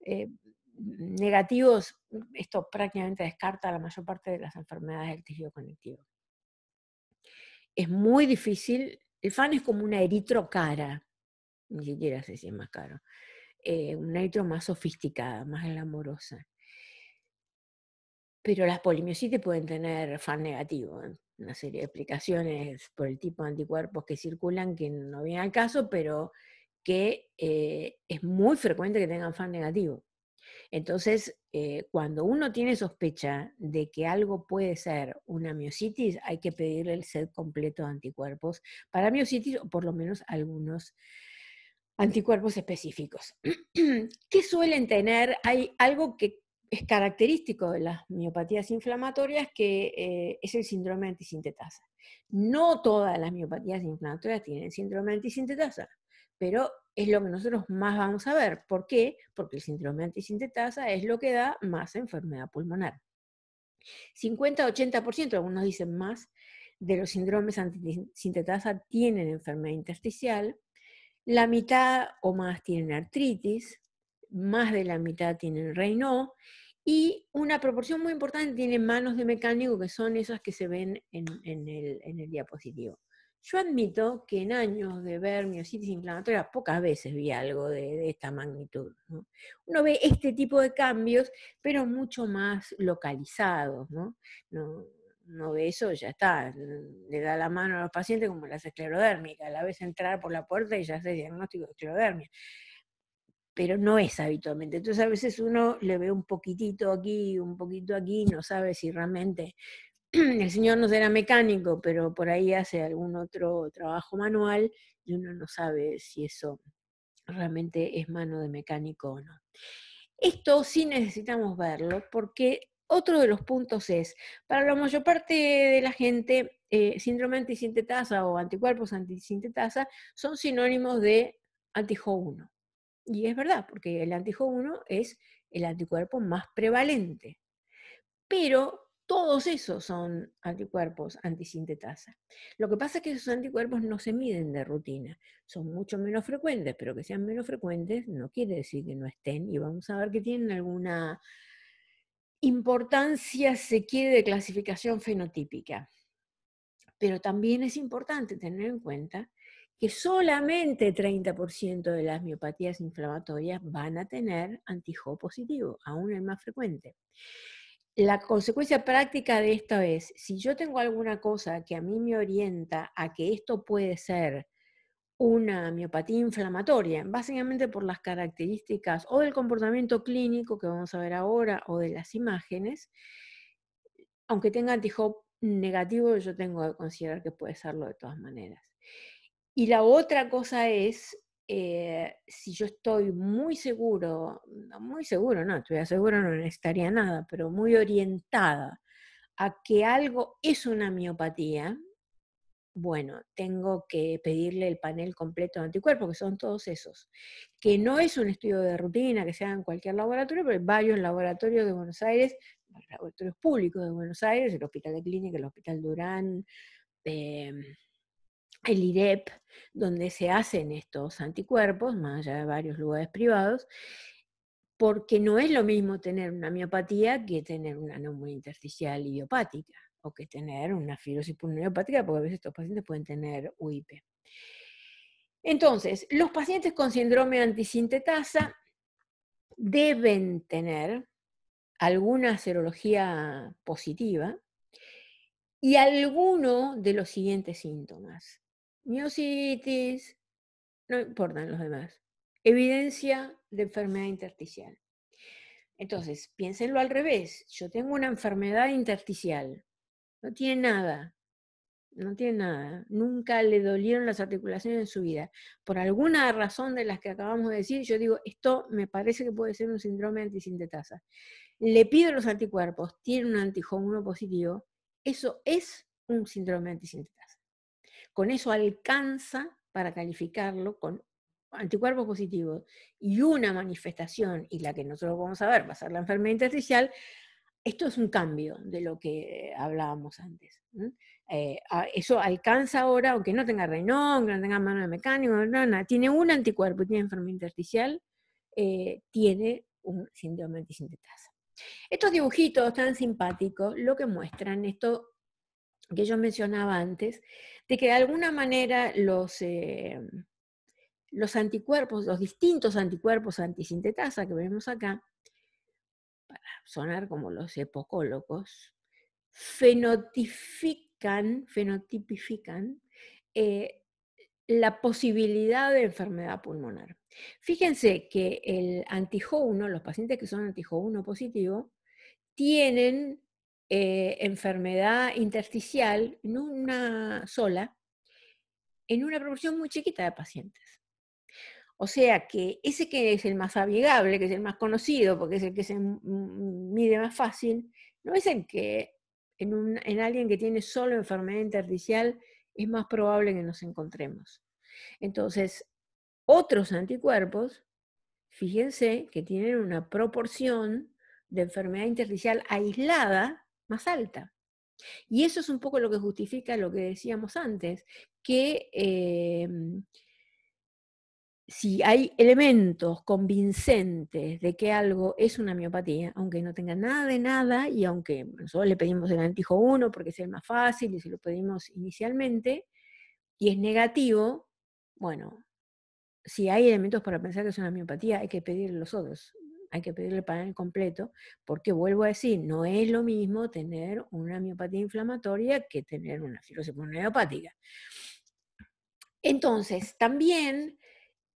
eh, negativos, esto prácticamente descarta la mayor parte de las enfermedades del tejido conectivo. Es muy difícil, el fan es como una eritro cara, ni siquiera sé si es más caro, eh, una eritro más sofisticada, más glamorosa. Pero las polimiositis pueden tener fan negativo, ¿eh? una serie de explicaciones por el tipo de anticuerpos que circulan que no viene al caso, pero que eh, es muy frecuente que tengan fan negativo. Entonces, eh, cuando uno tiene sospecha de que algo puede ser una miositis, hay que pedirle el set completo de anticuerpos para miositis o por lo menos algunos anticuerpos específicos. ¿Qué suelen tener? Hay algo que es característico de las miopatías inflamatorias, que eh, es el síndrome de antisintetasa. No todas las miopatías inflamatorias tienen síndrome de antisintetasa pero es lo que nosotros más vamos a ver. ¿Por qué? Porque el síndrome antisintetasa es lo que da más enfermedad pulmonar. 50-80%, algunos dicen más, de los síndromes antisintetasa tienen enfermedad intersticial, la mitad o más tienen artritis, más de la mitad tienen reino, y una proporción muy importante tienen manos de mecánico que son esas que se ven en el diapositivo. Yo admito que en años de ver miocitis inflamatoria pocas veces vi algo de, esta magnitud. Uno ve este tipo de cambios, pero mucho más localizados. ¿no? No, no ve eso, ya está. Le da la mano a los pacientes como las esclerodérmicas. La vez entrar por la puerta y ya hace diagnóstico de esclerodermia. Pero no es habitualmente. Entonces a veces uno le ve un poquitito aquí, un poquito aquí, no sabe si realmente el señor no era mecánico, pero por ahí hace algún otro trabajo manual y uno no sabe si eso realmente es mano de mecánico o no. Esto sí necesitamos verlo porque otro de los puntos es, para la mayor parte de la gente, eh, síndrome antisintetasa o anticuerpos antisintetasa son sinónimos de antijo 1. Y es verdad, porque el antijo 1 es el anticuerpo más prevalente. Pero todos esos son anticuerpos antisintetasa. Lo que pasa es que esos anticuerpos no se miden de rutina, son mucho menos frecuentes, pero que sean menos frecuentes no quiere decir que no estén y vamos a ver que tienen alguna importancia, se quiere, de clasificación fenotípica. Pero también es importante tener en cuenta que solamente 30% de las miopatías inflamatorias van a tener antijo positivo, aún el más frecuente la consecuencia práctica de esto es, si yo tengo alguna cosa que a mí me orienta a que esto puede ser una miopatía inflamatoria, básicamente por las características o del comportamiento clínico que vamos a ver ahora o de las imágenes, aunque tenga anti-hop negativo, yo tengo que considerar que puede serlo de todas maneras. Y la otra cosa es eh, si yo estoy muy seguro, muy seguro, no, estoy seguro, no necesitaría nada, pero muy orientada a que algo es una miopatía, bueno, tengo que pedirle el panel completo de anticuerpos, que son todos esos, que no es un estudio de rutina que se haga en cualquier laboratorio, pero hay varios laboratorios de Buenos Aires, laboratorios públicos de Buenos Aires, el Hospital de Clínica, el Hospital Durán, eh, el IREP, donde se hacen estos anticuerpos, más allá de varios lugares privados, porque no es lo mismo tener una miopatía que tener una neumonía intersticial idiopática o que tener una fibrosis pulmonar porque a veces estos pacientes pueden tener UIP. Entonces, los pacientes con síndrome antisintetasa deben tener alguna serología positiva, y alguno de los siguientes síntomas. Miositis, no importan los demás. Evidencia de enfermedad intersticial. Entonces, piénsenlo al revés. Yo tengo una enfermedad intersticial. No tiene nada. No tiene nada. Nunca le dolieron las articulaciones en su vida. Por alguna razón de las que acabamos de decir, yo digo, esto me parece que puede ser un síndrome de antisintetasa. Le pido los anticuerpos, tiene un antijón, 1 positivo, eso es un síndrome de antisintetasa. Con eso alcanza para calificarlo con anticuerpos positivos y una manifestación, y la que nosotros vamos a ver va a ser la enfermedad intersticial, esto es un cambio de lo que hablábamos antes. Eh, eso alcanza ahora, aunque no tenga renón, que no tenga mano de mecánico, no, nada, tiene un anticuerpo, tiene enfermedad intersticial, eh, tiene un síndrome de antisintetasa. Estos dibujitos tan simpáticos lo que muestran, esto que yo mencionaba antes, de que de alguna manera los, eh, los anticuerpos, los distintos anticuerpos antisintetasa que vemos acá, para sonar como los epocólogos, fenotifican, fenotipifican eh, la posibilidad de enfermedad pulmonar. Fíjense que el antijo 1, los pacientes que son antijo 1 positivo, tienen eh, enfermedad intersticial en una sola, en una proporción muy chiquita de pacientes. O sea que ese que es el más amigable, que es el más conocido, porque es el que se mide más fácil, no es en que en alguien que tiene solo enfermedad intersticial es más probable que nos encontremos. Entonces, otros anticuerpos, fíjense que tienen una proporción de enfermedad intersticial aislada más alta. Y eso es un poco lo que justifica lo que decíamos antes, que em, si hay elementos convincentes de que algo es una miopatía, aunque no tenga nada de nada y aunque nosotros le pedimos el antijo 1 porque es el más fácil y si lo pedimos inicialmente, y es negativo, bueno, si hay elementos para pensar que es una miopatía, hay que pedirle los otros, hay que pedirle el panel completo, porque vuelvo a decir, no es lo mismo tener una miopatía inflamatoria que tener una cirrosis Entonces, también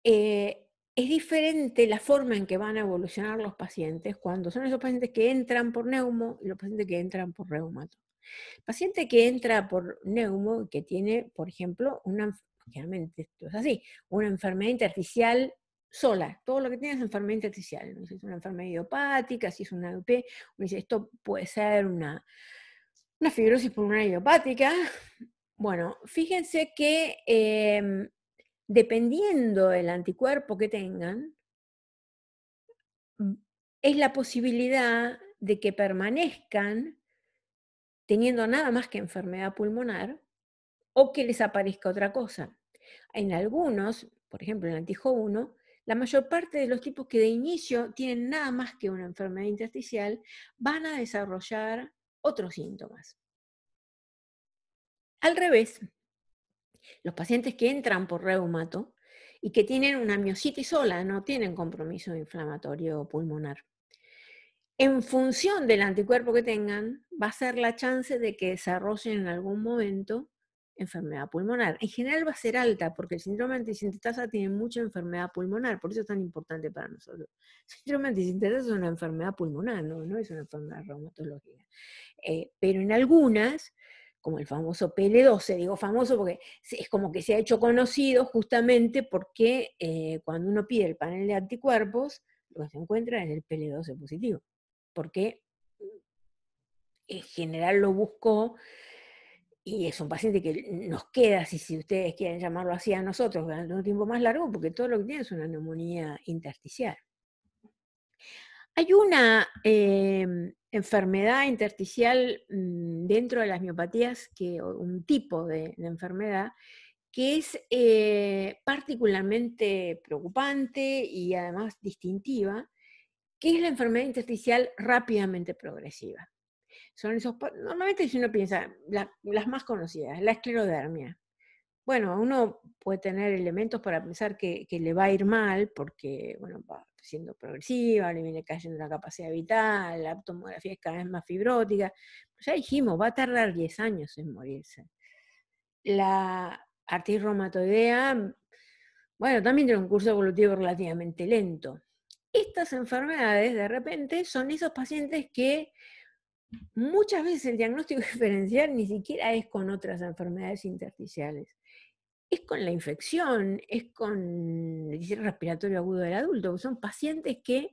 eh, es diferente la forma en que van a evolucionar los pacientes cuando son esos pacientes que entran por neumo y los pacientes que entran por reumato. paciente que entra por neumo, que tiene, por ejemplo, una, generalmente esto es así, una enfermedad intersticial sola, todo lo que tiene es enfermedad intersticial, ¿no? si es una enfermedad idiopática, si es una UP, esto puede ser una, una fibrosis pulmonar idiopática. Bueno, fíjense que em, dependiendo del anticuerpo que tengan, mm, es la posibilidad de que permanezcan teniendo nada más que enfermedad pulmonar o que les aparezca otra cosa. En algunos, por ejemplo, en el antijo 1, la mayor parte de los tipos que de inicio tienen nada más que una enfermedad intersticial van a desarrollar otros síntomas. Al revés, los pacientes que entran por reumato y que tienen una miositis sola, no tienen compromiso inflamatorio pulmonar. En función del anticuerpo que tengan, va a ser la chance de que desarrollen en algún momento enfermedad pulmonar. En general va a ser alta porque el síndrome antisintetasa tiene mucha enfermedad pulmonar, por eso es tan importante para nosotros. El síndrome antisintetasa es una enfermedad pulmonar, no, es una enfermedad reumatológica. Eh, pero en algunas, como el famoso PL12, digo famoso porque es como que se ha hecho conocido justamente porque eh, cuando uno pide el panel de anticuerpos, lo que se encuentra es el PL12 positivo, porque eh, en general lo buscó y es un paciente que nos queda, si, ustedes quieren llamarlo así, a nosotros durante un tiempo más largo, porque todo lo que tiene es una neumonía intersticial. Hay una em, enfermedad intersticial mm, dentro de las miopatías, que, un tipo de, enfermedad, que es eh, particularmente preocupante y además distintiva, que es la enfermedad intersticial rápidamente progresiva. Son esos, normalmente si uno piensa, las más conocidas, la esclerodermia. Bueno, uno puede tener elementos para pensar que, le va a ir mal porque, bueno, va siendo progresiva, le viene cayendo la capacidad vital, la tomografía es cada vez más fibrótica. Pues ya dijimos, va a tardar 10 años en morirse. La artritis bueno, también tiene un curso evolutivo relativamente lento. Estas enfermedades, de repente, son esos pacientes que Muchas veces el diagnóstico diferencial ni siquiera es con otras enfermedades intersticiales. Es con la infección, es con el respiratorio agudo del adulto. Son pacientes que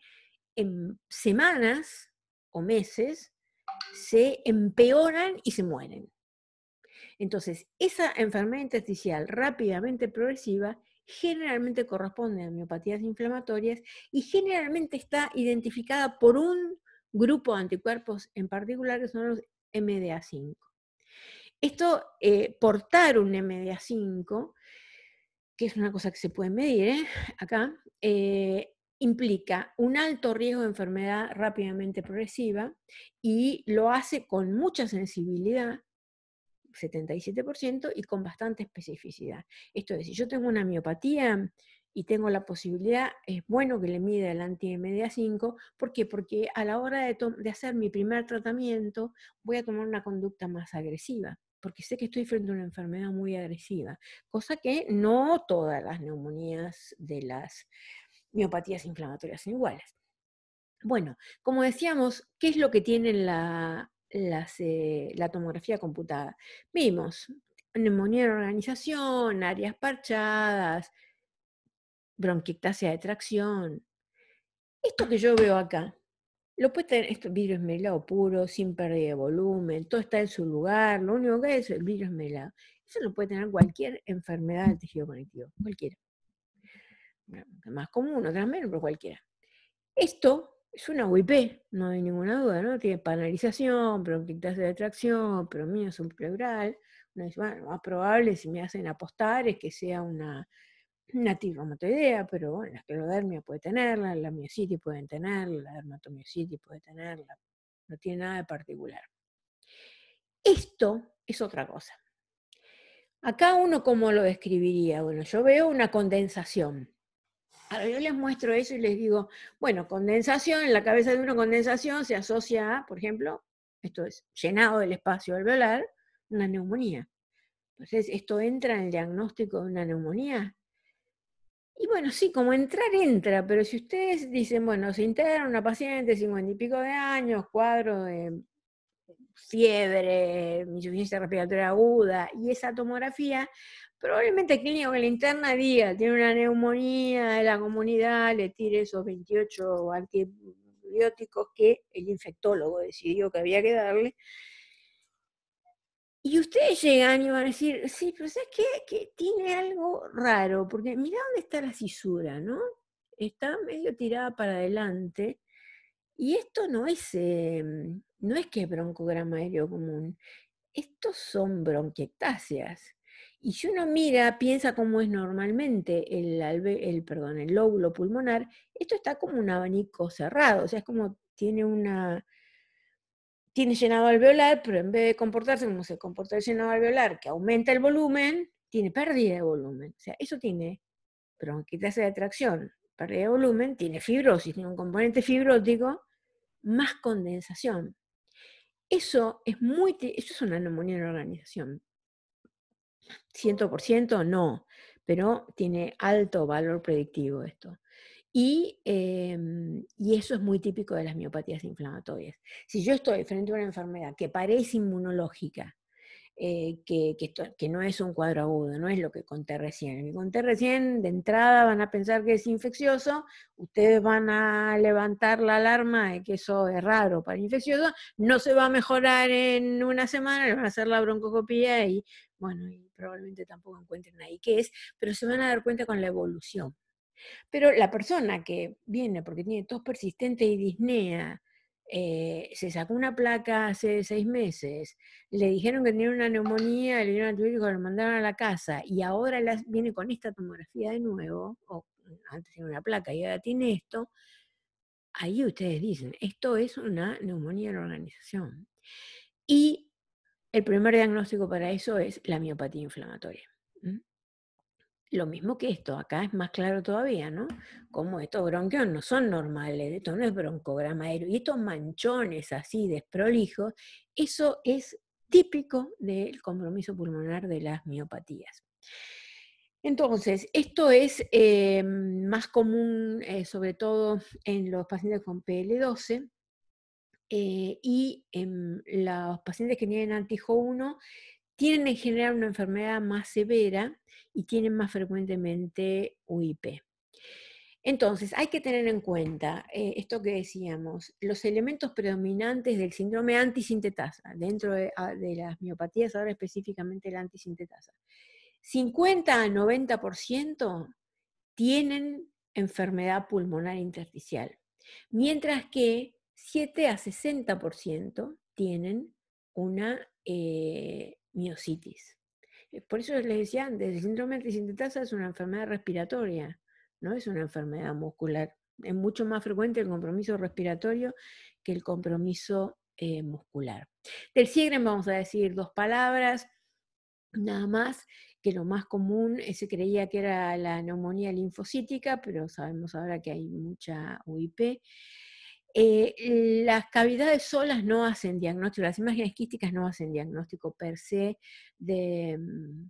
en semanas o meses se empeoran y se mueren. Entonces, esa enfermedad intersticial rápidamente progresiva generalmente corresponde a miopatías inflamatorias y generalmente está identificada por un grupo de anticuerpos en particular que son los MDA5. Esto, eh, portar un MDA5, que es una cosa que se puede medir ¿eh? acá, eh, implica un alto riesgo de enfermedad rápidamente progresiva y lo hace con mucha sensibilidad, 77%, y con bastante especificidad. Esto es, si yo tengo una miopatía y tengo la posibilidad, es bueno que le mida el anti-MDA5. ¿Por qué? Porque a la hora de, hacer mi primer tratamiento voy a tomar una conducta más agresiva, porque sé que estoy frente a una enfermedad muy agresiva, cosa que no todas las neumonías de las miopatías inflamatorias son iguales. Bueno, como decíamos, ¿qué es lo que tiene la, eh, la tomografía computada? Vimos neumonía en organización, áreas parchadas, bronquiectasia de tracción. Esto que yo veo acá, lo puede tener, esto, virus melado puro, sin pérdida de volumen, todo está en su lugar, lo único que es el virus melado Eso lo puede tener cualquier enfermedad del tejido conectivo, cualquiera. Más común, otras menos, pero cualquiera. Esto es una UIP, no hay ninguna duda, ¿no? Tiene panalización, bronquiectasia de tracción, un pleural. Uno dice, bueno, más probable si me hacen apostar es que sea una una idea, pero bueno, la esclerodermia puede tenerla, la miositis puede tenerla, la dermatomiositis puede tenerla, no tiene nada de particular. Esto es otra cosa. Acá uno cómo lo describiría, bueno, yo veo una condensación. Ahora yo les muestro eso y les digo, bueno, condensación, en la cabeza de una condensación se asocia a, por ejemplo, esto es llenado del espacio alveolar, una neumonía. Entonces, esto entra en el diagnóstico de una neumonía, y bueno, sí, como entrar, entra, pero si ustedes dicen, bueno, se integra una paciente, cincuenta y pico de años, cuadro de fiebre, insuficiencia respiratoria aguda, y esa tomografía, probablemente el clínico que la interna diga, tiene una neumonía de la comunidad, le tire esos 28 antibióticos que el infectólogo decidió que había que darle, y ustedes llegan y van a decir, sí, pero es qué? Que tiene algo raro, porque mira dónde está la cisura, ¿no? Está medio tirada para adelante. Y esto no es, eh, no es que es broncograma aéreo común, estos son bronquiectasias. Y si uno mira, piensa cómo es normalmente el, el, perdón, el lóbulo pulmonar, esto está como un abanico cerrado, o sea, es como tiene una, tiene llenado alveolar, pero en vez de comportarse como se comporta el llenado alveolar, que aumenta el volumen, tiene pérdida de volumen. O sea, eso tiene pero bronquitis de atracción, pérdida de volumen, tiene fibrosis, tiene un componente fibrótico más condensación. Eso es muy, eso es una neumonía en la organización. 100% no, pero tiene alto valor predictivo esto. Y, em, y, eso es muy típico de las miopatías inflamatorias. Si yo estoy frente a una enfermedad que parece inmunológica, eh, que, no es un cuadro agudo, no es lo que conté recién. Lo conté recién, de entrada van a pensar que es infeccioso, ustedes van a levantar la alarma de que eso es raro para infeccioso, no se va a mejorar en una semana, le van a hacer la broncocopia y, bueno, y probablemente tampoco encuentren ahí qué es, pero se van a dar cuenta con la evolución. Pero la persona que viene porque tiene tos persistente y disnea, eh, se sacó una placa hace seis meses, le dijeron que tenía una neumonía, le dieron antibióticos, lo mandaron a la casa y ahora viene con esta tomografía de nuevo, o mm, antes tenía una placa y ahora tiene esto, ahí ustedes dicen, esto es una neumonía en la organización. Y el primer diagnóstico para eso es la miopatía inflamatoria. Lo mismo que esto, acá es más claro todavía, ¿no? Como estos bronquios no son normales, esto no es broncograma y estos manchones así desprolijos, eso es típico del compromiso pulmonar de las miopatías. Entonces, esto es eh, más común eh, sobre todo en los pacientes con PL12 eh, y en los pacientes que tienen antijo 1 tienen en general una enfermedad más severa y tienen más frecuentemente UIP. Entonces, hay que tener en cuenta eh, esto que decíamos, los elementos predominantes del síndrome antisintetasa, dentro ah, de, las miopatías, ahora específicamente la antisintetasa. 50 a 90% tienen enfermedad pulmonar intersticial, mientras que 7 a 60% tienen una eh, Miositis. Eh, por eso les decía antes, el síndrome de sintetasa es una enfermedad respiratoria, no es una enfermedad muscular. Es mucho más frecuente el compromiso respiratorio que el compromiso eh, muscular. Del Siegren vamos a decir dos palabras, nada más, que lo más común eh, se creía que era la neumonía linfocítica, pero sabemos ahora que hay mucha UIP. Eh, las cavidades solas no hacen diagnóstico, las imágenes quísticas no hacen diagnóstico per se de mm,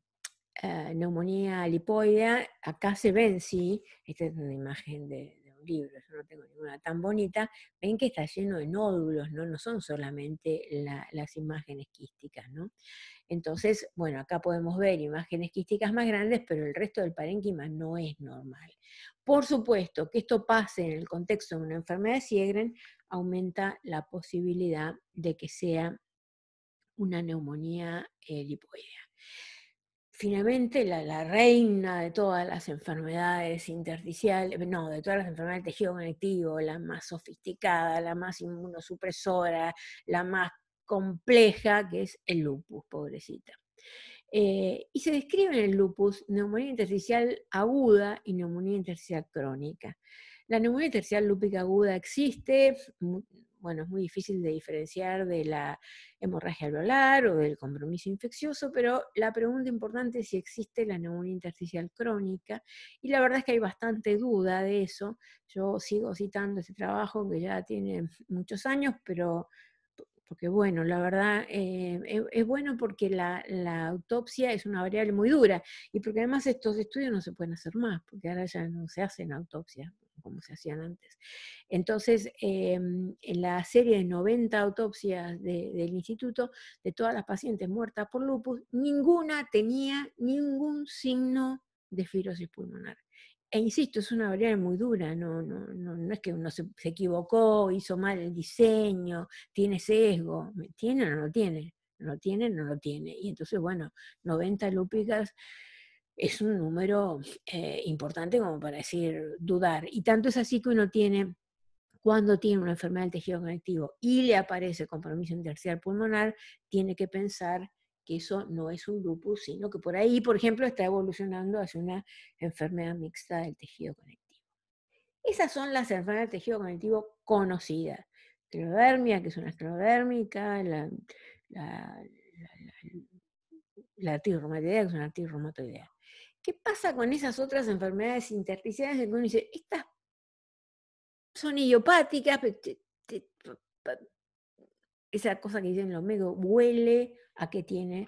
eh, neumonía lipoidea. Acá se ven, sí, esta es una imagen de, libro, yo no tengo ninguna tan bonita, ven que está lleno de nódulos, ¿no? son solamente las imágenes quísticas, Entonces, bueno, acá podemos ver imágenes quísticas más grandes, pero el resto del parénquima no es normal. Por supuesto que esto pase en el contexto de una enfermedad de Siegren, aumenta la posibilidad de que sea una neumonía eh, lipoidea finalmente la, reina de todas las enfermedades intersticiales, no, de todas las enfermedades del tejido conectivo, la más sofisticada, la más inmunosupresora, la más compleja, que es el lupus, pobrecita. Eh, y se describe en el lupus neumonía intersticial aguda y neumonía intersticial crónica. La neumonía intersticial lúpica aguda existe, bueno, es muy difícil de diferenciar de la hemorragia alveolar o del compromiso infeccioso, pero la pregunta importante es si existe la neumonía intersticial crónica, y la verdad es que hay bastante duda de eso. Yo sigo citando ese trabajo que ya tiene muchos años, pero porque bueno, la verdad eh, e, es, bueno porque la, la, autopsia es una variable muy dura y porque además estos estudios no se pueden hacer más, porque ahora ya no se hacen autopsias, como se hacían antes. Entonces, em, en la serie de 90 autopsias del instituto, de todas las pacientes muertas por lupus, ninguna tenía ningún signo de fibrosis pulmonar. E insisto, es una variable muy dura, no, no, no, es que uno se, equivocó, hizo mal el diseño, tiene sesgo, ¿tiene o no lo tiene? No lo tiene, no lo tiene. Y entonces, bueno, 90 lúpicas es un número eh, importante como para decir dudar. Y tanto es así que uno tiene, cuando tiene una enfermedad del tejido conectivo y le aparece compromiso intersticial pulmonar, tiene que pensar que eso no es un lupus, sino que por ahí, por ejemplo, está evolucionando hacia una enfermedad mixta del tejido conectivo. Esas son las enfermedades del tejido conectivo conocidas. Clodermia, que es una esclerodérmica, la, la, que es una artirromatoidea. ¿Qué pasa con esas otras enfermedades intersticiales que uno dice, estas son idiopáticas, esa cosa que dicen los médicos, huele a que tiene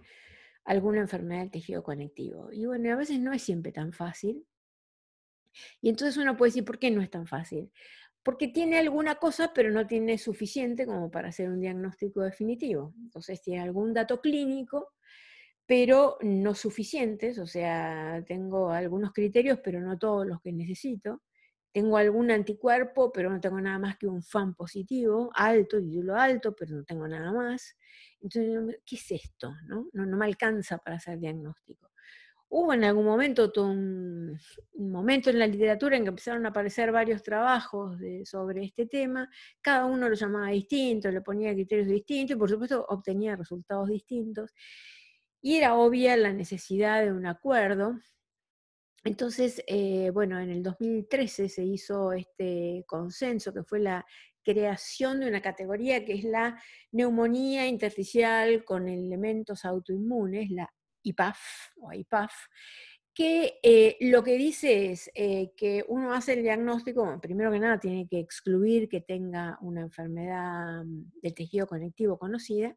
alguna enfermedad del tejido conectivo. Y bueno, a veces no es siempre tan fácil. Y entonces uno puede decir, ¿por qué no es tan fácil? Porque tiene alguna cosa, pero no tiene suficiente como para hacer un diagnóstico definitivo. Entonces tiene algún dato clínico pero no suficientes, o sea, tengo algunos criterios, pero no todos los que necesito. Tengo algún anticuerpo, pero no tengo nada más que un fan positivo, alto, y lo alto, pero no tengo nada más. Entonces, ¿qué es esto? No, no, me alcanza para hacer diagnóstico. Hubo en algún momento un, momento en la literatura en que empezaron a aparecer varios trabajos sobre este tema, cada uno lo llamaba distinto, le ponía criterios distintos y por supuesto obtenía resultados distintos. Y era obvia la necesidad de un acuerdo. Entonces, eh, bueno, en el 2013 se hizo este consenso que fue la creación de una categoría que es la neumonía intersticial con elementos autoinmunes, la IPAF o IPAF, que eh, lo que dice es eh, que uno hace el diagnóstico, primero que nada tiene que excluir que tenga una enfermedad mm, del tejido conectivo conocida,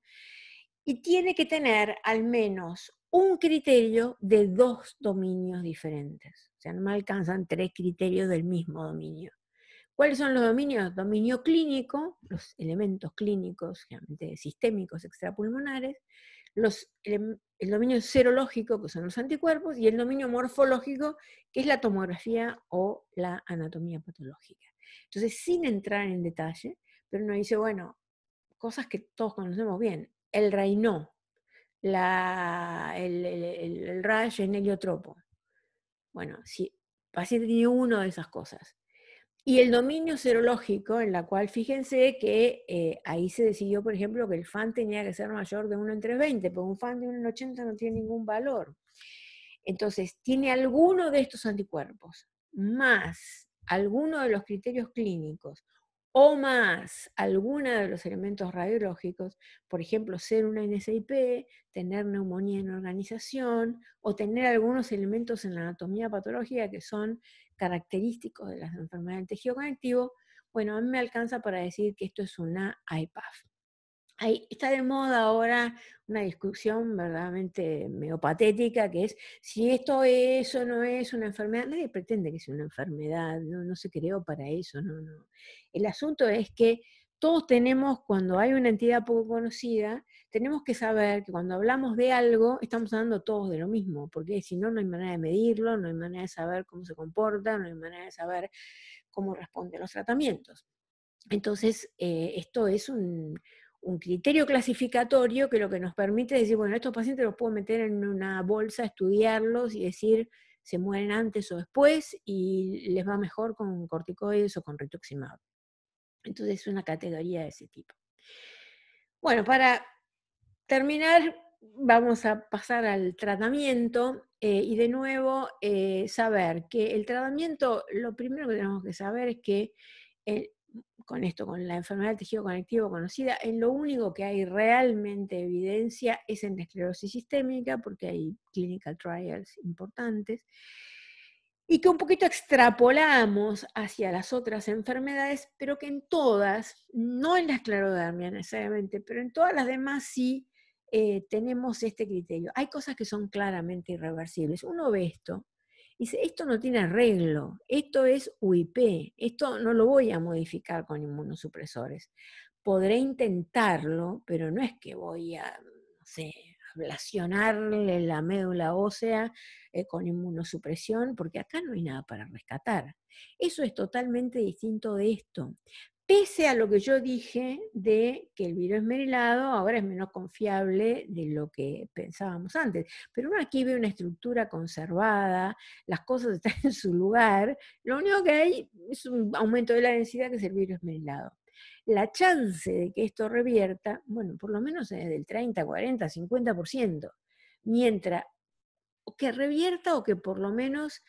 y tiene que tener al menos un criterio de dos dominios diferentes. O sea, no alcanzan tres criterios del mismo dominio. ¿Cuáles son los dominios? Dominio clínico, los elementos clínicos, generalmente sistémicos extrapulmonares, los, el, dominio serológico, que son los anticuerpos, y el dominio morfológico, que es la tomografía o la anatomía patológica. Entonces, sin entrar en detalle, pero uno dice, bueno, cosas que todos conocemos bien, el reinó, el, rayo en heliotropo. Bueno, si paciente tiene uno de esas cosas. Y el dominio serológico, en la cual fíjense que eh, ahí se decidió, por ejemplo, que el FAN tenía que ser mayor de 1 en 320, pero un FAN de 1 en 80 no tiene ningún valor. Entonces, tiene alguno de estos anticuerpos, más alguno de los criterios clínicos o más alguna de los elementos radiológicos, por ejemplo, ser una NSIP, tener neumonía en organización o tener algunos elementos en la anatomía patológica que son característicos de las enfermedades del tejido conectivo, bueno, a mí me alcanza para decir que esto es una IPAF. Ahí está de moda ahora una discusión verdaderamente meopatética que es si esto es o no es una enfermedad. Nadie pretende que sea una enfermedad, no, no se creó para eso, no, no. El asunto es que todos tenemos, cuando hay una entidad poco conocida, tenemos que saber que cuando hablamos de algo, estamos hablando todos de lo mismo, porque si no, no hay manera de medirlo, no hay manera de saber cómo se comporta, no hay manera de saber cómo responde a los tratamientos. Entonces, eh, esto es un, un criterio clasificatorio que lo que nos permite decir, bueno, estos pacientes los puedo meter en una bolsa, estudiarlos y decir, se mueren antes o después y les va mejor con corticoides o con rituximab. Entonces es una categoría de ese tipo. Bueno, para terminar, vamos a pasar al tratamiento eh, y de nuevo eh, saber que el tratamiento, lo primero que tenemos que saber es que con esto, con la enfermedad del tejido conectivo conocida, en lo único que hay realmente evidencia es en la esclerosis sistémica, porque hay clinical trials importantes, y que un poquito extrapolamos hacia las otras enfermedades, pero que en todas, no en la esclerodermia necesariamente, pero en todas las demás sí eh, tenemos este criterio. Hay cosas que son claramente irreversibles. Uno ve esto Dice, esto no tiene arreglo, esto es UIP, esto no lo voy a modificar con inmunosupresores. Podré intentarlo, pero no es que voy a, ablacionarle la médula ósea eh, con inmunosupresión, porque acá no hay nada para rescatar. Eso es totalmente distinto de esto pese a lo que yo dije de que el virus merilado ahora es menos confiable de lo que pensábamos antes. Pero uno aquí ve una estructura conservada, las cosas están en su lugar, lo único que hay es un aumento de la densidad que es el virus merilado. La chance de que esto revierta, bueno, por lo menos es del 30, 40, 50%, mientras que revierta o que por lo menos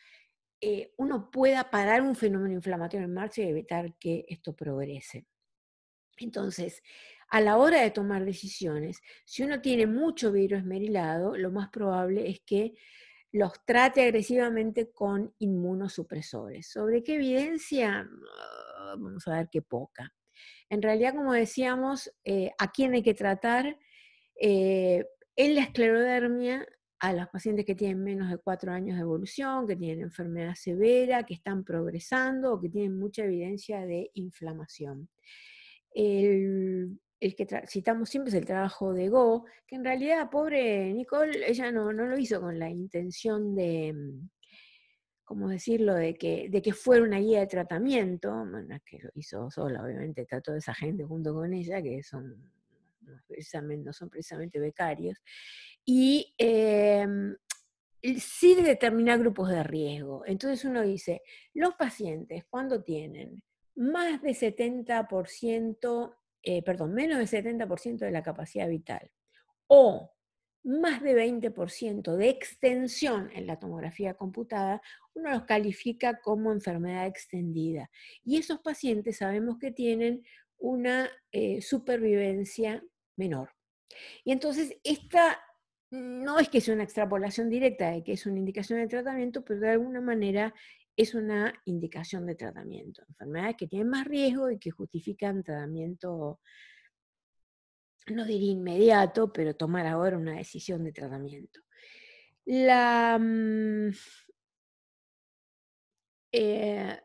eh, uno pueda parar un fenómeno inflamatorio en marcha y evitar que esto progrese. Entonces, a la hora de tomar decisiones, si uno tiene mucho virus esmerilado, lo más probable es que los trate agresivamente con inmunosupresores. ¿Sobre qué evidencia? Ah, vamos a ver qué poca. En realidad, como decíamos, eh, ¿a quién hay que tratar? Eh, en la esclerodermia a los pacientes que tienen menos de cuatro años de evolución, que tienen enfermedad severa, que están progresando o que tienen mucha evidencia de inflamación. El, que citamos siempre es el trabajo de Go, que en realidad, pobre Nicole, ella no, lo hizo con la intención de, mm, ¿cómo decirlo?, de que, de que fuera una guía de tratamiento, que lo hizo sola, obviamente, trató toda esa gente junto con ella, que son no, no son precisamente becarios, y eh, sí de determinar grupos de riesgo. Entonces uno dice, los pacientes cuando tienen más de 70%, eh, perdón, menos de 70% de la capacidad vital o más de 20% de extensión en la tomografía computada, uno los califica como enfermedad extendida. Y esos pacientes sabemos que tienen una eh, supervivencia menor. Y entonces esta no es que sea una extrapolación directa de que es una indicación de tratamiento, pero de alguna manera es una indicación de tratamiento. Enfermedades que tienen más riesgo y que justifican tratamiento, no diría inmediato, pero tomar ahora una decisión de tratamiento. La, mm, eh,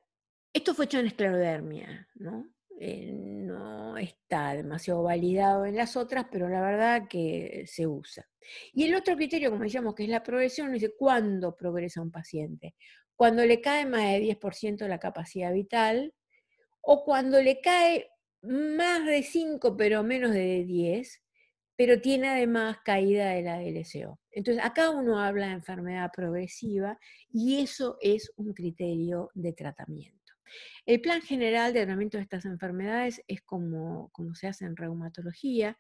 esto fue hecho en esclerodermia, ¿no? Eh, no está demasiado validado en las otras, pero la verdad que se usa. Y el otro criterio, como decíamos, que es la progresión, dice cuándo progresa un paciente. Cuando le cae más de 10% la capacidad vital o cuando le cae más de 5 pero menos de 10, pero tiene además caída de la DLCO. Entonces, acá uno habla de enfermedad progresiva y eso es un criterio de tratamiento. El plan general de tratamiento de estas enfermedades es como, como se hace en reumatología.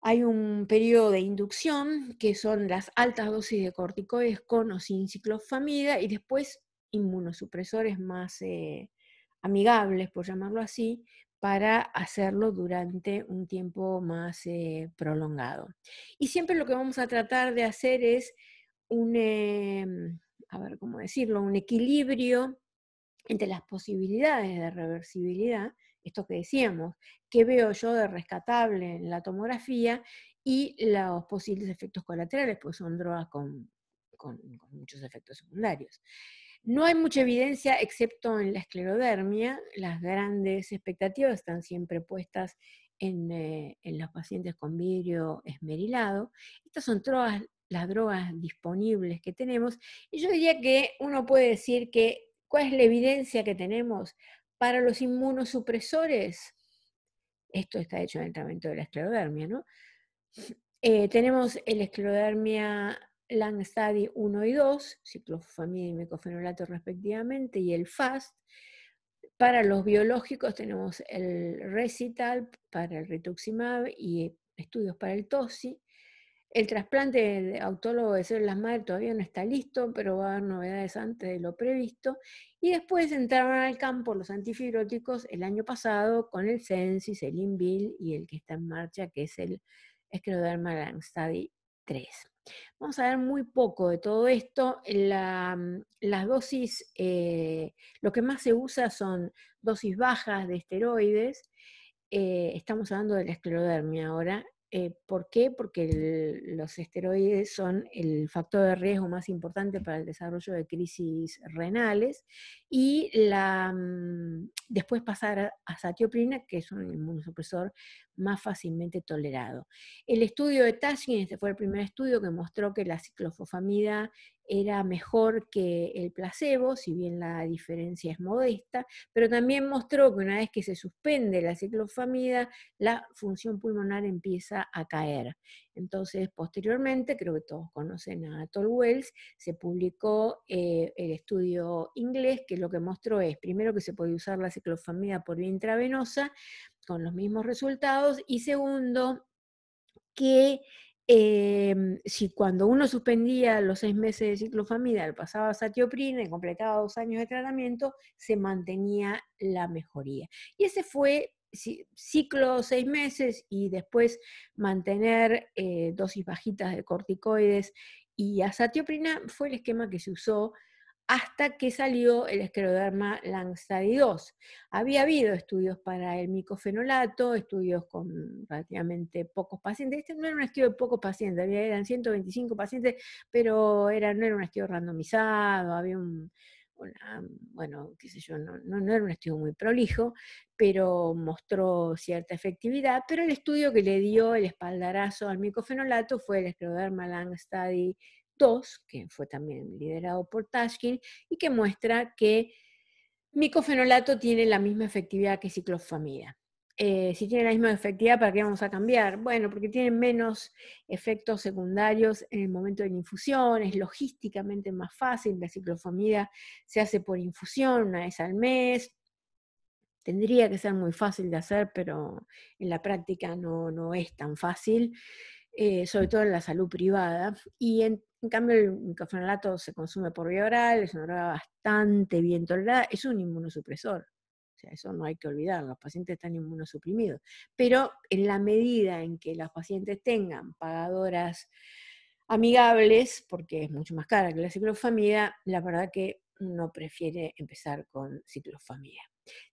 Hay un periodo de inducción, que son las altas dosis de corticoides con o sin ciclofamida, y después inmunosupresores más eh, amigables, por llamarlo así, para hacerlo durante un tiempo más eh, prolongado. Y siempre lo que vamos a tratar de hacer es un, em, a ver cómo decirlo, un equilibrio entre las posibilidades de reversibilidad, esto que decíamos, que veo yo de rescatable en la tomografía y los posibles efectos colaterales, pues son drogas con, muchos efectos secundarios. No hay mucha evidencia excepto en la esclerodermia. Las grandes expectativas están siempre puestas en, eh, en los pacientes con vidrio esmerilado. Estas son todas las drogas disponibles que tenemos. Y yo diría que uno puede decir que ¿Cuál es la evidencia que tenemos para los inmunosupresores? Esto está hecho en el tratamiento de la esclerodermia, ¿no? Eh, tenemos el esclerodermia Lang Study 1 y 2, ciclofamida y mecofenolato respectivamente, y el FAST. Para los biológicos tenemos el Recital para el rituximab y estudios para el TOSI. El trasplante autólogo de células madre todavía no está listo, pero va a haber novedades antes de lo previsto. Y después entraron al campo los antifibróticos el año pasado con el Censis, el INVIL y el que está en marcha, que es el Escleroderma Langstadi 3. Vamos a ver muy poco de todo esto. las dosis, eh, lo que más se usa son dosis bajas de esteroides. Eh, estamos hablando de la esclerodermia ahora, eh, ¿Por qué? Porque los esteroides son el factor de riesgo más importante para el desarrollo de crisis renales y mm, después pasar a satioprina, que es un inmunosupresor más fácilmente tolerado. El estudio de Tashin, este fue el primer estudio que mostró que la ciclofosfamida era mejor que el placebo, si bien la diferencia es modesta, pero también mostró que una vez que se suspende la ciclofamida, la función pulmonar empieza a caer. Entonces, posteriormente, creo que todos conocen a Tolwells, Wells, se publicó eh, el estudio inglés que lo que mostró es, primero, que se podía usar la ciclofamida por vía intravenosa con los mismos resultados y segundo, que em, si cuando uno suspendía los seis meses de ciclofamida, lo pasaba a satioprina y completaba dos años de tratamiento, se mantenía la mejoría. Y ese fue ciclo seis meses y después mantener eh, dosis bajitas de corticoides y azatioprina fue el esquema que se usó hasta que salió el escleroderma Langsadi Había habido estudios para el micofenolato, estudios con relativamente pocos pacientes. Este no era un estudio de pocos pacientes, había, eran 125 pacientes, pero era, no era un estudio randomizado, había un, bueno, qué sé yo, no, era un estudio muy prolijo, pero mostró cierta efectividad, pero el estudio que le dio el espaldarazo al micofenolato fue el escleroderma Study 2, que fue también liderado por Tashkin, y que muestra que micofenolato tiene la misma efectividad que ciclofamida. Eh, si tiene la misma efectividad, ¿para qué vamos a cambiar? Bueno, porque tiene menos efectos secundarios en el momento de la infusión, es logísticamente más fácil, la ciclofamida se hace por infusión una vez al mes, tendría que ser muy fácil de hacer, pero en la práctica no, es tan fácil, eh, sobre todo en la salud privada. Y en, cambio el micofenolato se consume por vía oral, es una droga bastante bien tolerada, es un inmunosupresor o sea, eso no hay que olvidar, los pacientes están inmunosuprimidos. Pero en la medida en que los pacientes tengan pagadoras amigables, porque es mucho más cara que la ciclofamida, la verdad que no prefiere empezar con ciclofamida.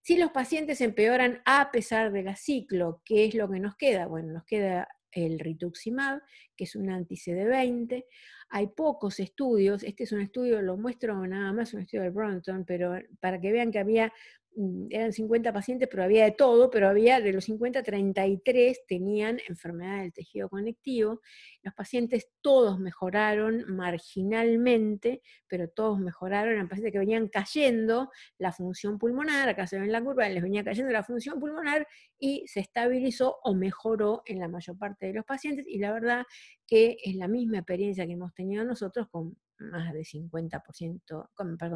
Si los pacientes empeoran a pesar de la ciclo, ¿qué es lo que nos queda? Bueno, nos queda el rituximab, que es un anti-CD20. Hay pocos estudios, este es un estudio, lo muestro nada más, un estudio de Bronson, pero para que vean que había Mm, eran 50 pacientes, pero había de todo, pero había de los 50, 33 tenían enfermedad del tejido conectivo. Los pacientes todos mejoraron marginalmente, pero todos mejoraron. Eran pacientes que venían cayendo la función pulmonar, acá se ven en la curva, les venía cayendo la función pulmonar y se estabilizó o mejoró en la mayor parte de los pacientes. Y la verdad que es la misma experiencia que hemos tenido nosotros con más de 50%,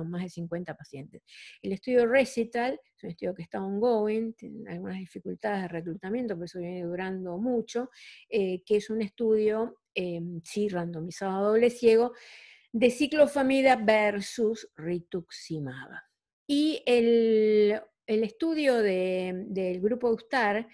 más de 50 pacientes. El estudio Recital es un estudio que está ongoing, tiene algunas dificultades de reclutamiento, pero eso viene durando mucho, eh, que es un estudio, em, sí, randomizado a doble ciego, de ciclofamida versus rituximab. Y el, estudio del grupo Ustar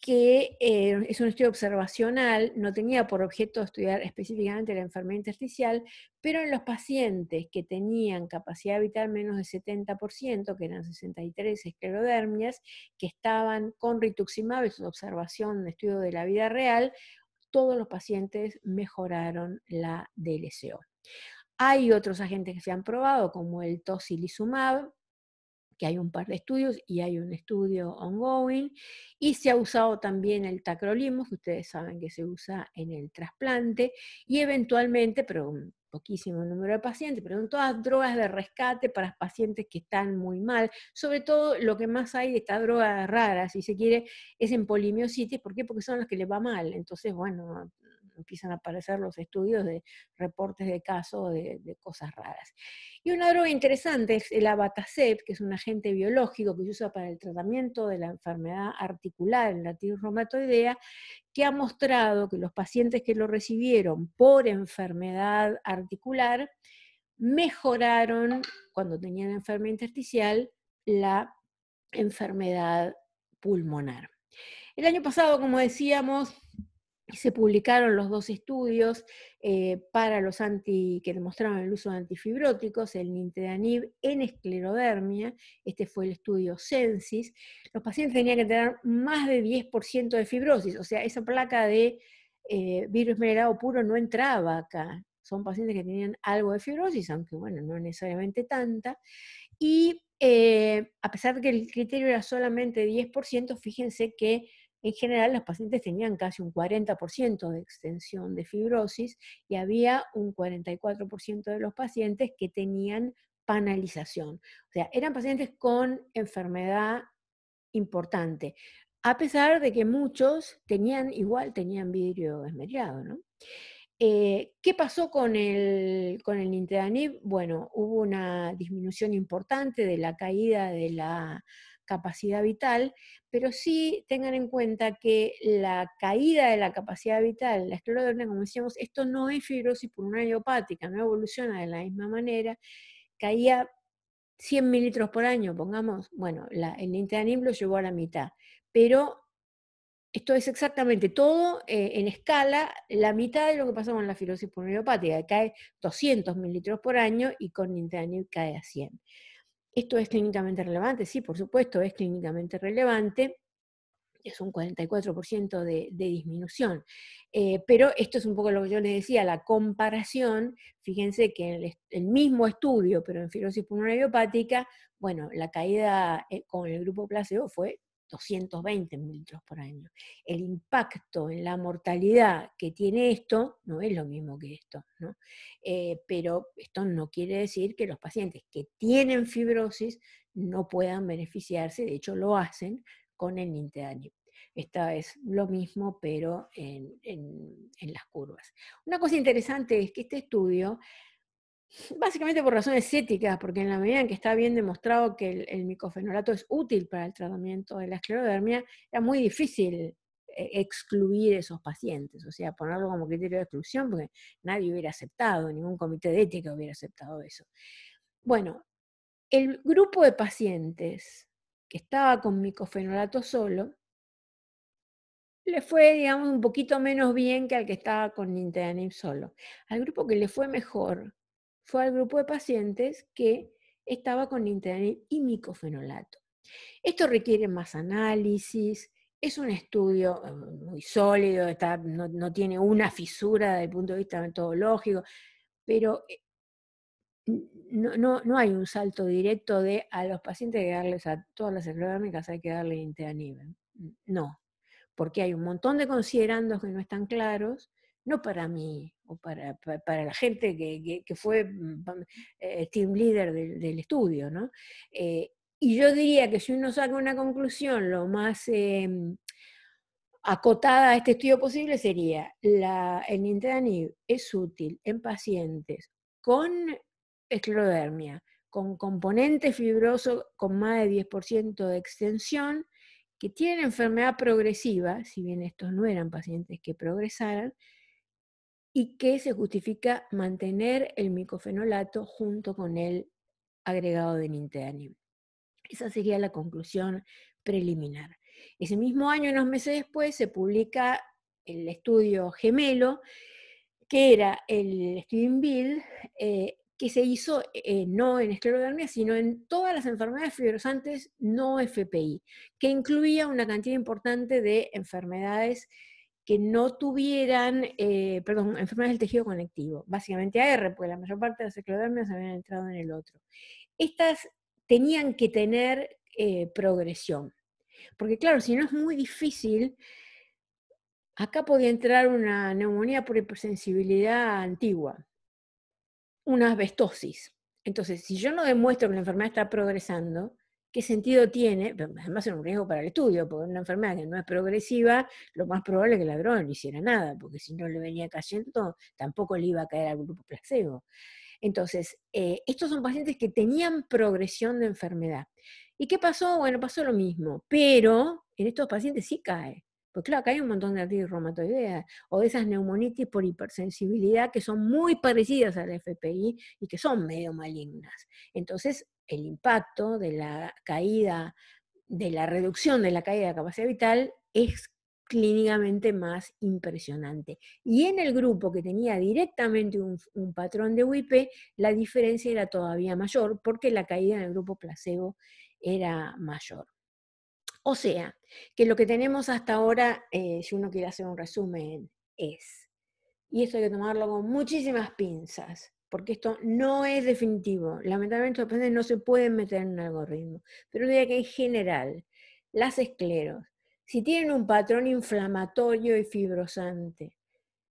que eh, es un estudio observacional, no tenía por objeto estudiar específicamente la enfermedad intersticial, pero en los pacientes que tenían capacidad vital menos del 70%, que eran 63 esclerodermias, que estaban con rituximab, es una observación de estudio de la vida real, todos los pacientes mejoraron la DLCO. Hay otros agentes que se han probado, como el tocilizumab, que hay un par de estudios y hay un estudio ongoing. Y se ha usado también el tacrolimus, que ustedes saben que se usa en el trasplante, y eventualmente, pero un poquísimo número de pacientes, pero en todas drogas de rescate para pacientes que están muy mal. Sobre todo lo que más hay de estas drogas raras, si se quiere, es en polimiositis. ¿Por qué? Porque son las que les va mal. Entonces, bueno, empiezan a aparecer los estudios de reportes de casos de, cosas raras. Y una droga interesante es el abatacept, que es un agente biológico que se usa para el tratamiento de la enfermedad articular, en la artritis reumatoidea, que ha mostrado que los pacientes que lo recibieron por enfermedad articular mejoraron cuando tenían enfermedad intersticial la enfermedad pulmonar. El año pasado, como decíamos, se publicaron los dos estudios eh, para los anti, que demostraron el uso de antifibróticos, el nintedanib en esclerodermia, este fue el estudio Censis. Los pacientes tenían que tener más de 10% de fibrosis, o sea, esa placa de eh, virus menerado puro no entraba acá. Son pacientes que tenían algo de fibrosis, aunque bueno, no necesariamente tanta. Y eh, a pesar de que el criterio era solamente 10%, fíjense que en general, los pacientes tenían casi un 40% de extensión de fibrosis y había un 44% de los pacientes que tenían panalización. O sea, eran pacientes con enfermedad importante, a pesar de que muchos tenían, igual tenían vidrio esmerilado, eh, ¿Qué pasó con el, con el Bueno, hubo una disminución importante de la caída de la capacidad vital, pero sí tengan en cuenta que la caída de la capacidad vital, la esclerodermia, como decíamos, esto no es fibrosis pulmonar idiopática, no evoluciona de la misma manera, caía 100 mililitros por año, pongamos, bueno, el Nintedanib lo llevó a la mitad, pero esto es exactamente todo eh, en escala, la mitad de lo que pasa con la fibrosis pulmonar que cae 200 mililitros por año y con Nintedanib cae a 100. Esto es clínicamente relevante, sí, por supuesto, es clínicamente relevante, es un 44% de, de, disminución. Eh, pero esto es un poco lo que yo les decía, la comparación, fíjense que en el, mismo estudio, pero en fibrosis pulmonar idiopática, bueno, la caída eh, con el grupo placebo fue 220 mililitros por año. El impacto en la mortalidad que tiene esto no es lo mismo que esto, ¿no? Eh, pero esto no quiere decir que los pacientes que tienen fibrosis no puedan beneficiarse, de hecho lo hacen con el Nintedanib. Esta es lo mismo, pero en, en las curvas. Una cosa interesante es que este estudio Básicamente por razones éticas, porque en la medida en que está bien demostrado que el, micofenolato es útil para el tratamiento de la esclerodermia, era muy difícil eh, excluir esos pacientes, o sea, ponerlo como criterio de exclusión, porque nadie hubiera aceptado, ningún comité de ética hubiera aceptado eso. Bueno, el grupo de pacientes que estaba con micofenolato solo, le fue, digamos, un poquito menos bien que al que estaba con ninteanib solo. Al grupo que le fue mejor fue al grupo de pacientes que estaba con linterol y micofenolato. Esto requiere más análisis, es un estudio eh, muy sólido, no, tiene una fisura desde el punto de vista metodológico, pero eh, no, hay un salto directo de a los pacientes que darles a todas las cloraminas hay que darle internivel. No, porque hay un montón de considerandos que no están claros no para mí o para, la gente que, fue mm, eh, team leader del, estudio, ¿no? Eh, y yo diría que si uno saca una conclusión lo más em, acotada a este estudio posible sería, la, el nintedanib es útil en pacientes con esclerodermia, con componente fibroso con más de 10% de extensión, que tienen enfermedad progresiva, si bien estos no eran pacientes que progresaran, y que se justifica mantener el micofenolato junto con el agregado de nintedanib. Esa sería la conclusión preliminar. Ese mismo año, unos meses después, se publica el estudio gemelo, que era el estudio eh, que se hizo eh, no en esclerodermia, sino en todas las enfermedades fibrosantes no FPI, que incluía una cantidad importante de enfermedades que no tuvieran, eh, perdón, enfermedades del tejido conectivo, básicamente AR, porque la mayor parte de las eclodermias habían entrado en el otro. Estas tenían que tener eh, progresión, porque claro, si no es muy difícil, acá podía entrar una neumonía por hipersensibilidad antigua, una asbestosis. Entonces, si yo no demuestro que la enfermedad está progresando, ¿qué sentido tiene? Además es un riesgo para el estudio, porque una enfermedad que no es progresiva, lo más probable es que la droga no hiciera nada, porque si no le venía cayendo, tampoco le iba a caer al grupo placebo. Entonces, eh, estos son pacientes que tenían progresión de enfermedad. ¿Y qué pasó? Bueno, pasó lo mismo, pero en estos pacientes sí cae. Pues claro, que hay un montón de artritis reumatoidea o de esas neumonitis por hipersensibilidad que son muy parecidas al FPI y que son medio malignas. Entonces, el impacto de la caída, de la reducción de la caída de capacidad vital es clínicamente más impresionante. Y en el grupo que tenía directamente un, un, patrón de UIP, la diferencia era todavía mayor porque la caída en el grupo placebo era mayor. O sea, que lo que tenemos hasta ahora, eh, si uno quiere hacer un resumen, es, y esto hay que tomarlo con muchísimas pinzas, porque esto no es definitivo. Lamentablemente los no se pueden meter en un algoritmo, pero diría que en general, las escleros, si tienen un patrón inflamatorio y fibrosante,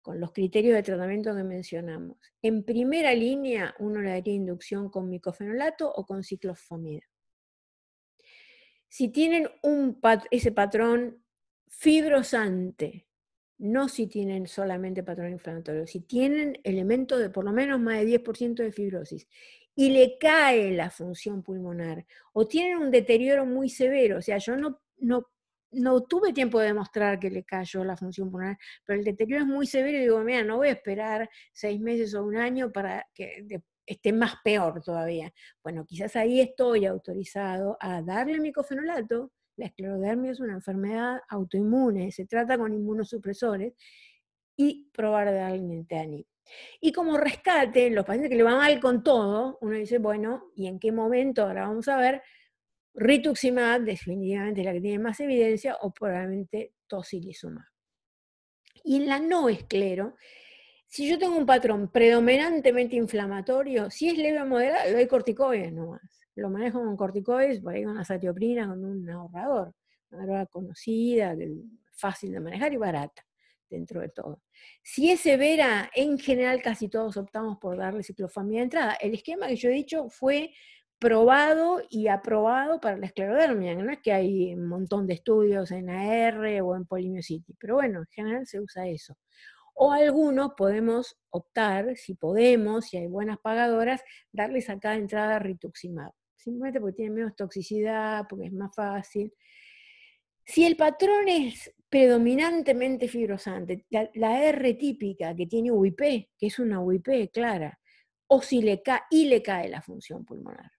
con los criterios de tratamiento que mencionamos, en primera línea uno le daría inducción con micofenolato o con ciclofomida si tienen ese patrón fibrosante, no si tienen solamente patrón inflamatorio, si tienen elementos de por lo menos más de 10% de fibrosis y le cae la función pulmonar o tienen un deterioro muy severo, o sea, yo no, no, no tuve tiempo de demostrar que le cayó la función pulmonar, pero el deterioro es muy severo y digo, mira, no voy a esperar seis meses o un año para que, esté más peor todavía. Bueno, quizás ahí estoy autorizado a darle micofenolato. La esclerodermia es una enfermedad autoinmune, se trata con inmunosupresores y probar de darle Y como rescate, los pacientes que le van mal con todo, uno dice, bueno, ¿y en qué momento? Ahora vamos a ver, rituximab, definitivamente la que tiene más evidencia, o probablemente tocilizumab. Y en la no esclero, si yo tengo un patrón predominantemente inflamatorio, si es leve o moderado, hay corticoides nomás. Lo manejo con corticoides, por ahí con una satioprina, con un ahorrador. Una droga conocida, fácil de manejar y barata dentro de todo. Si es severa, en general casi todos optamos por darle ciclofamia de entrada. El esquema que yo he dicho fue probado y aprobado para la esclerodermia, no es que hay un montón de estudios en AR o en polimiositis, pero bueno, en general se usa eso. O algunos podemos optar, si podemos, si hay buenas pagadoras, darles a cada entrada rituximab. Simplemente porque tiene menos toxicidad, porque es más fácil. Si el patrón es predominantemente fibrosante, la, R típica que tiene UIP, que es una UIP clara, o si le cae y le cae la función pulmonar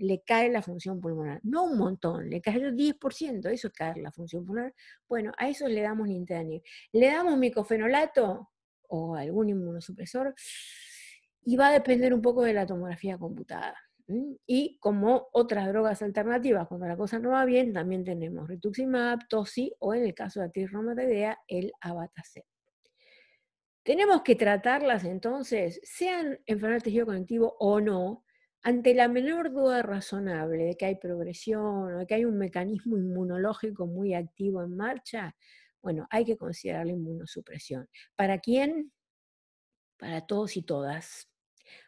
le cae la función pulmonar. No un montón, le cae el 10%, eso es caer la función pulmonar. Bueno, a eso le damos nintedanib. Le damos micofenolato o algún inmunosupresor y va a depender un poco de la tomografía computada. Y como otras drogas alternativas, cuando la cosa no va bien, también tenemos rituximab, tosi o en el caso de la idea el abatacept. Tenemos que tratarlas entonces, sean enfermedad del tejido conectivo o no, ante la menor duda razonable de que hay progresión o de que hay un mecanismo inmunológico muy activo en marcha, bueno, hay que considerar la inmunosupresión. ¿Para quién? Para todos y todas.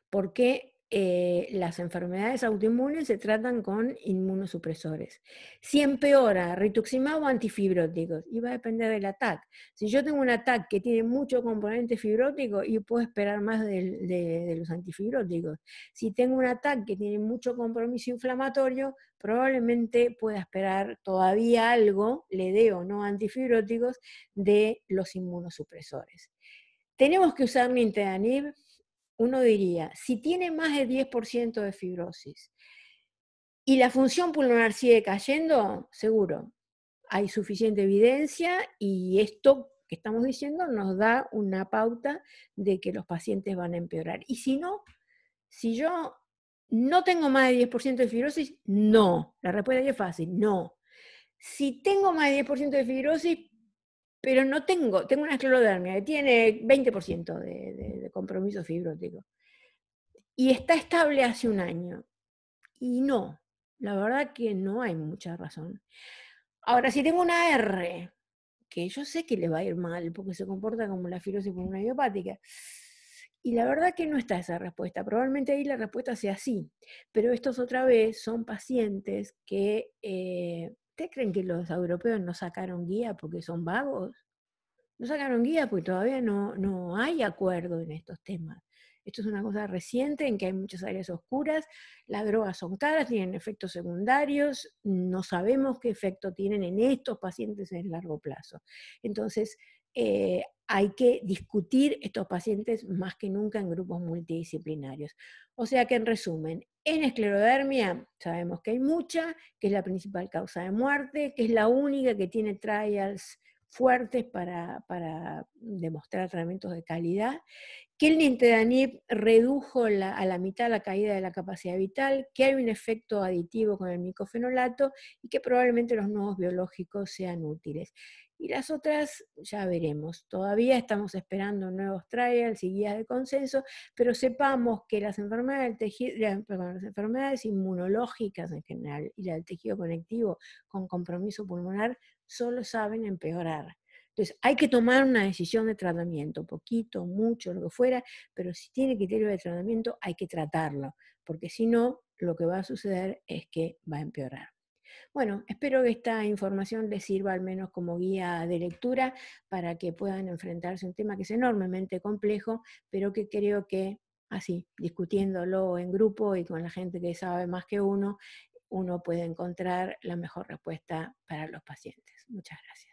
¿Por qué? Eh, las enfermedades autoinmunes se tratan con inmunosupresores. Si empeora, rituximab o antifibróticos, y va a depender del ataque. Si yo tengo un ataque que tiene mucho componente fibrótico, y puedo esperar más de, los antifibróticos. Si tengo un ataque que tiene mucho compromiso inflamatorio, probablemente pueda esperar todavía algo, le dé o no antifibróticos, de los inmunosupresores. Tenemos que usar nintedanib uno diría, si tiene más de 10% de fibrosis y la función pulmonar sigue cayendo, seguro, hay suficiente evidencia y esto que estamos diciendo nos da una pauta de que los pacientes van a empeorar. Y si no, si yo no tengo más de 10% de fibrosis, no. La respuesta es fácil, no. Si tengo más de 10% de fibrosis, pero no tengo, tengo una esclerodermia que tiene 20% de, compromiso fibrótico. Y está estable hace un año. Y no, la verdad que no hay mucha razón. Ahora, si tengo una R, que yo sé que le va a ir mal porque se comporta como la fibrosis una idiopática, y la verdad que no está esa respuesta. Probablemente ahí la respuesta sea sí. Pero estos otra vez son pacientes que eh, ¿Ustedes creen que los europeos no sacaron guía porque son vagos? No sacaron guía porque todavía no, hay acuerdo en estos temas. Esto es una cosa reciente en que hay muchas áreas oscuras, las drogas son caras, tienen efectos secundarios, no sabemos qué efecto tienen en estos pacientes en largo plazo. Entonces, eh, hay que discutir estos pacientes más que nunca en grupos multidisciplinarios. O sea que en resumen, en esclerodermia sabemos que hay mucha, que es la principal causa de muerte, que es la única que tiene trials fuertes para, demostrar tratamientos de calidad, que el nintedanib redujo a la mitad la caída de la capacidad vital, que hay un efecto aditivo con el micofenolato y que probablemente los nuevos biológicos sean útiles. Y las otras ya veremos. Todavía estamos esperando nuevos trials y guías de consenso, pero sepamos que las enfermedades, del tejido, perdón, las enfermedades inmunológicas en general y la del tejido conectivo con compromiso pulmonar solo saben empeorar. Entonces, hay que tomar una decisión de tratamiento, poquito, mucho, lo que fuera, pero si tiene criterio de tratamiento hay que tratarlo, porque si no, lo que va a suceder es que va a empeorar. Bueno, espero que esta información les sirva al menos como guía de lectura para que puedan enfrentarse a un tema que es enormemente complejo, pero que creo que así, discutiéndolo en grupo y con la gente que sabe más que uno, uno puede encontrar la mejor respuesta para los pacientes. Muchas gracias.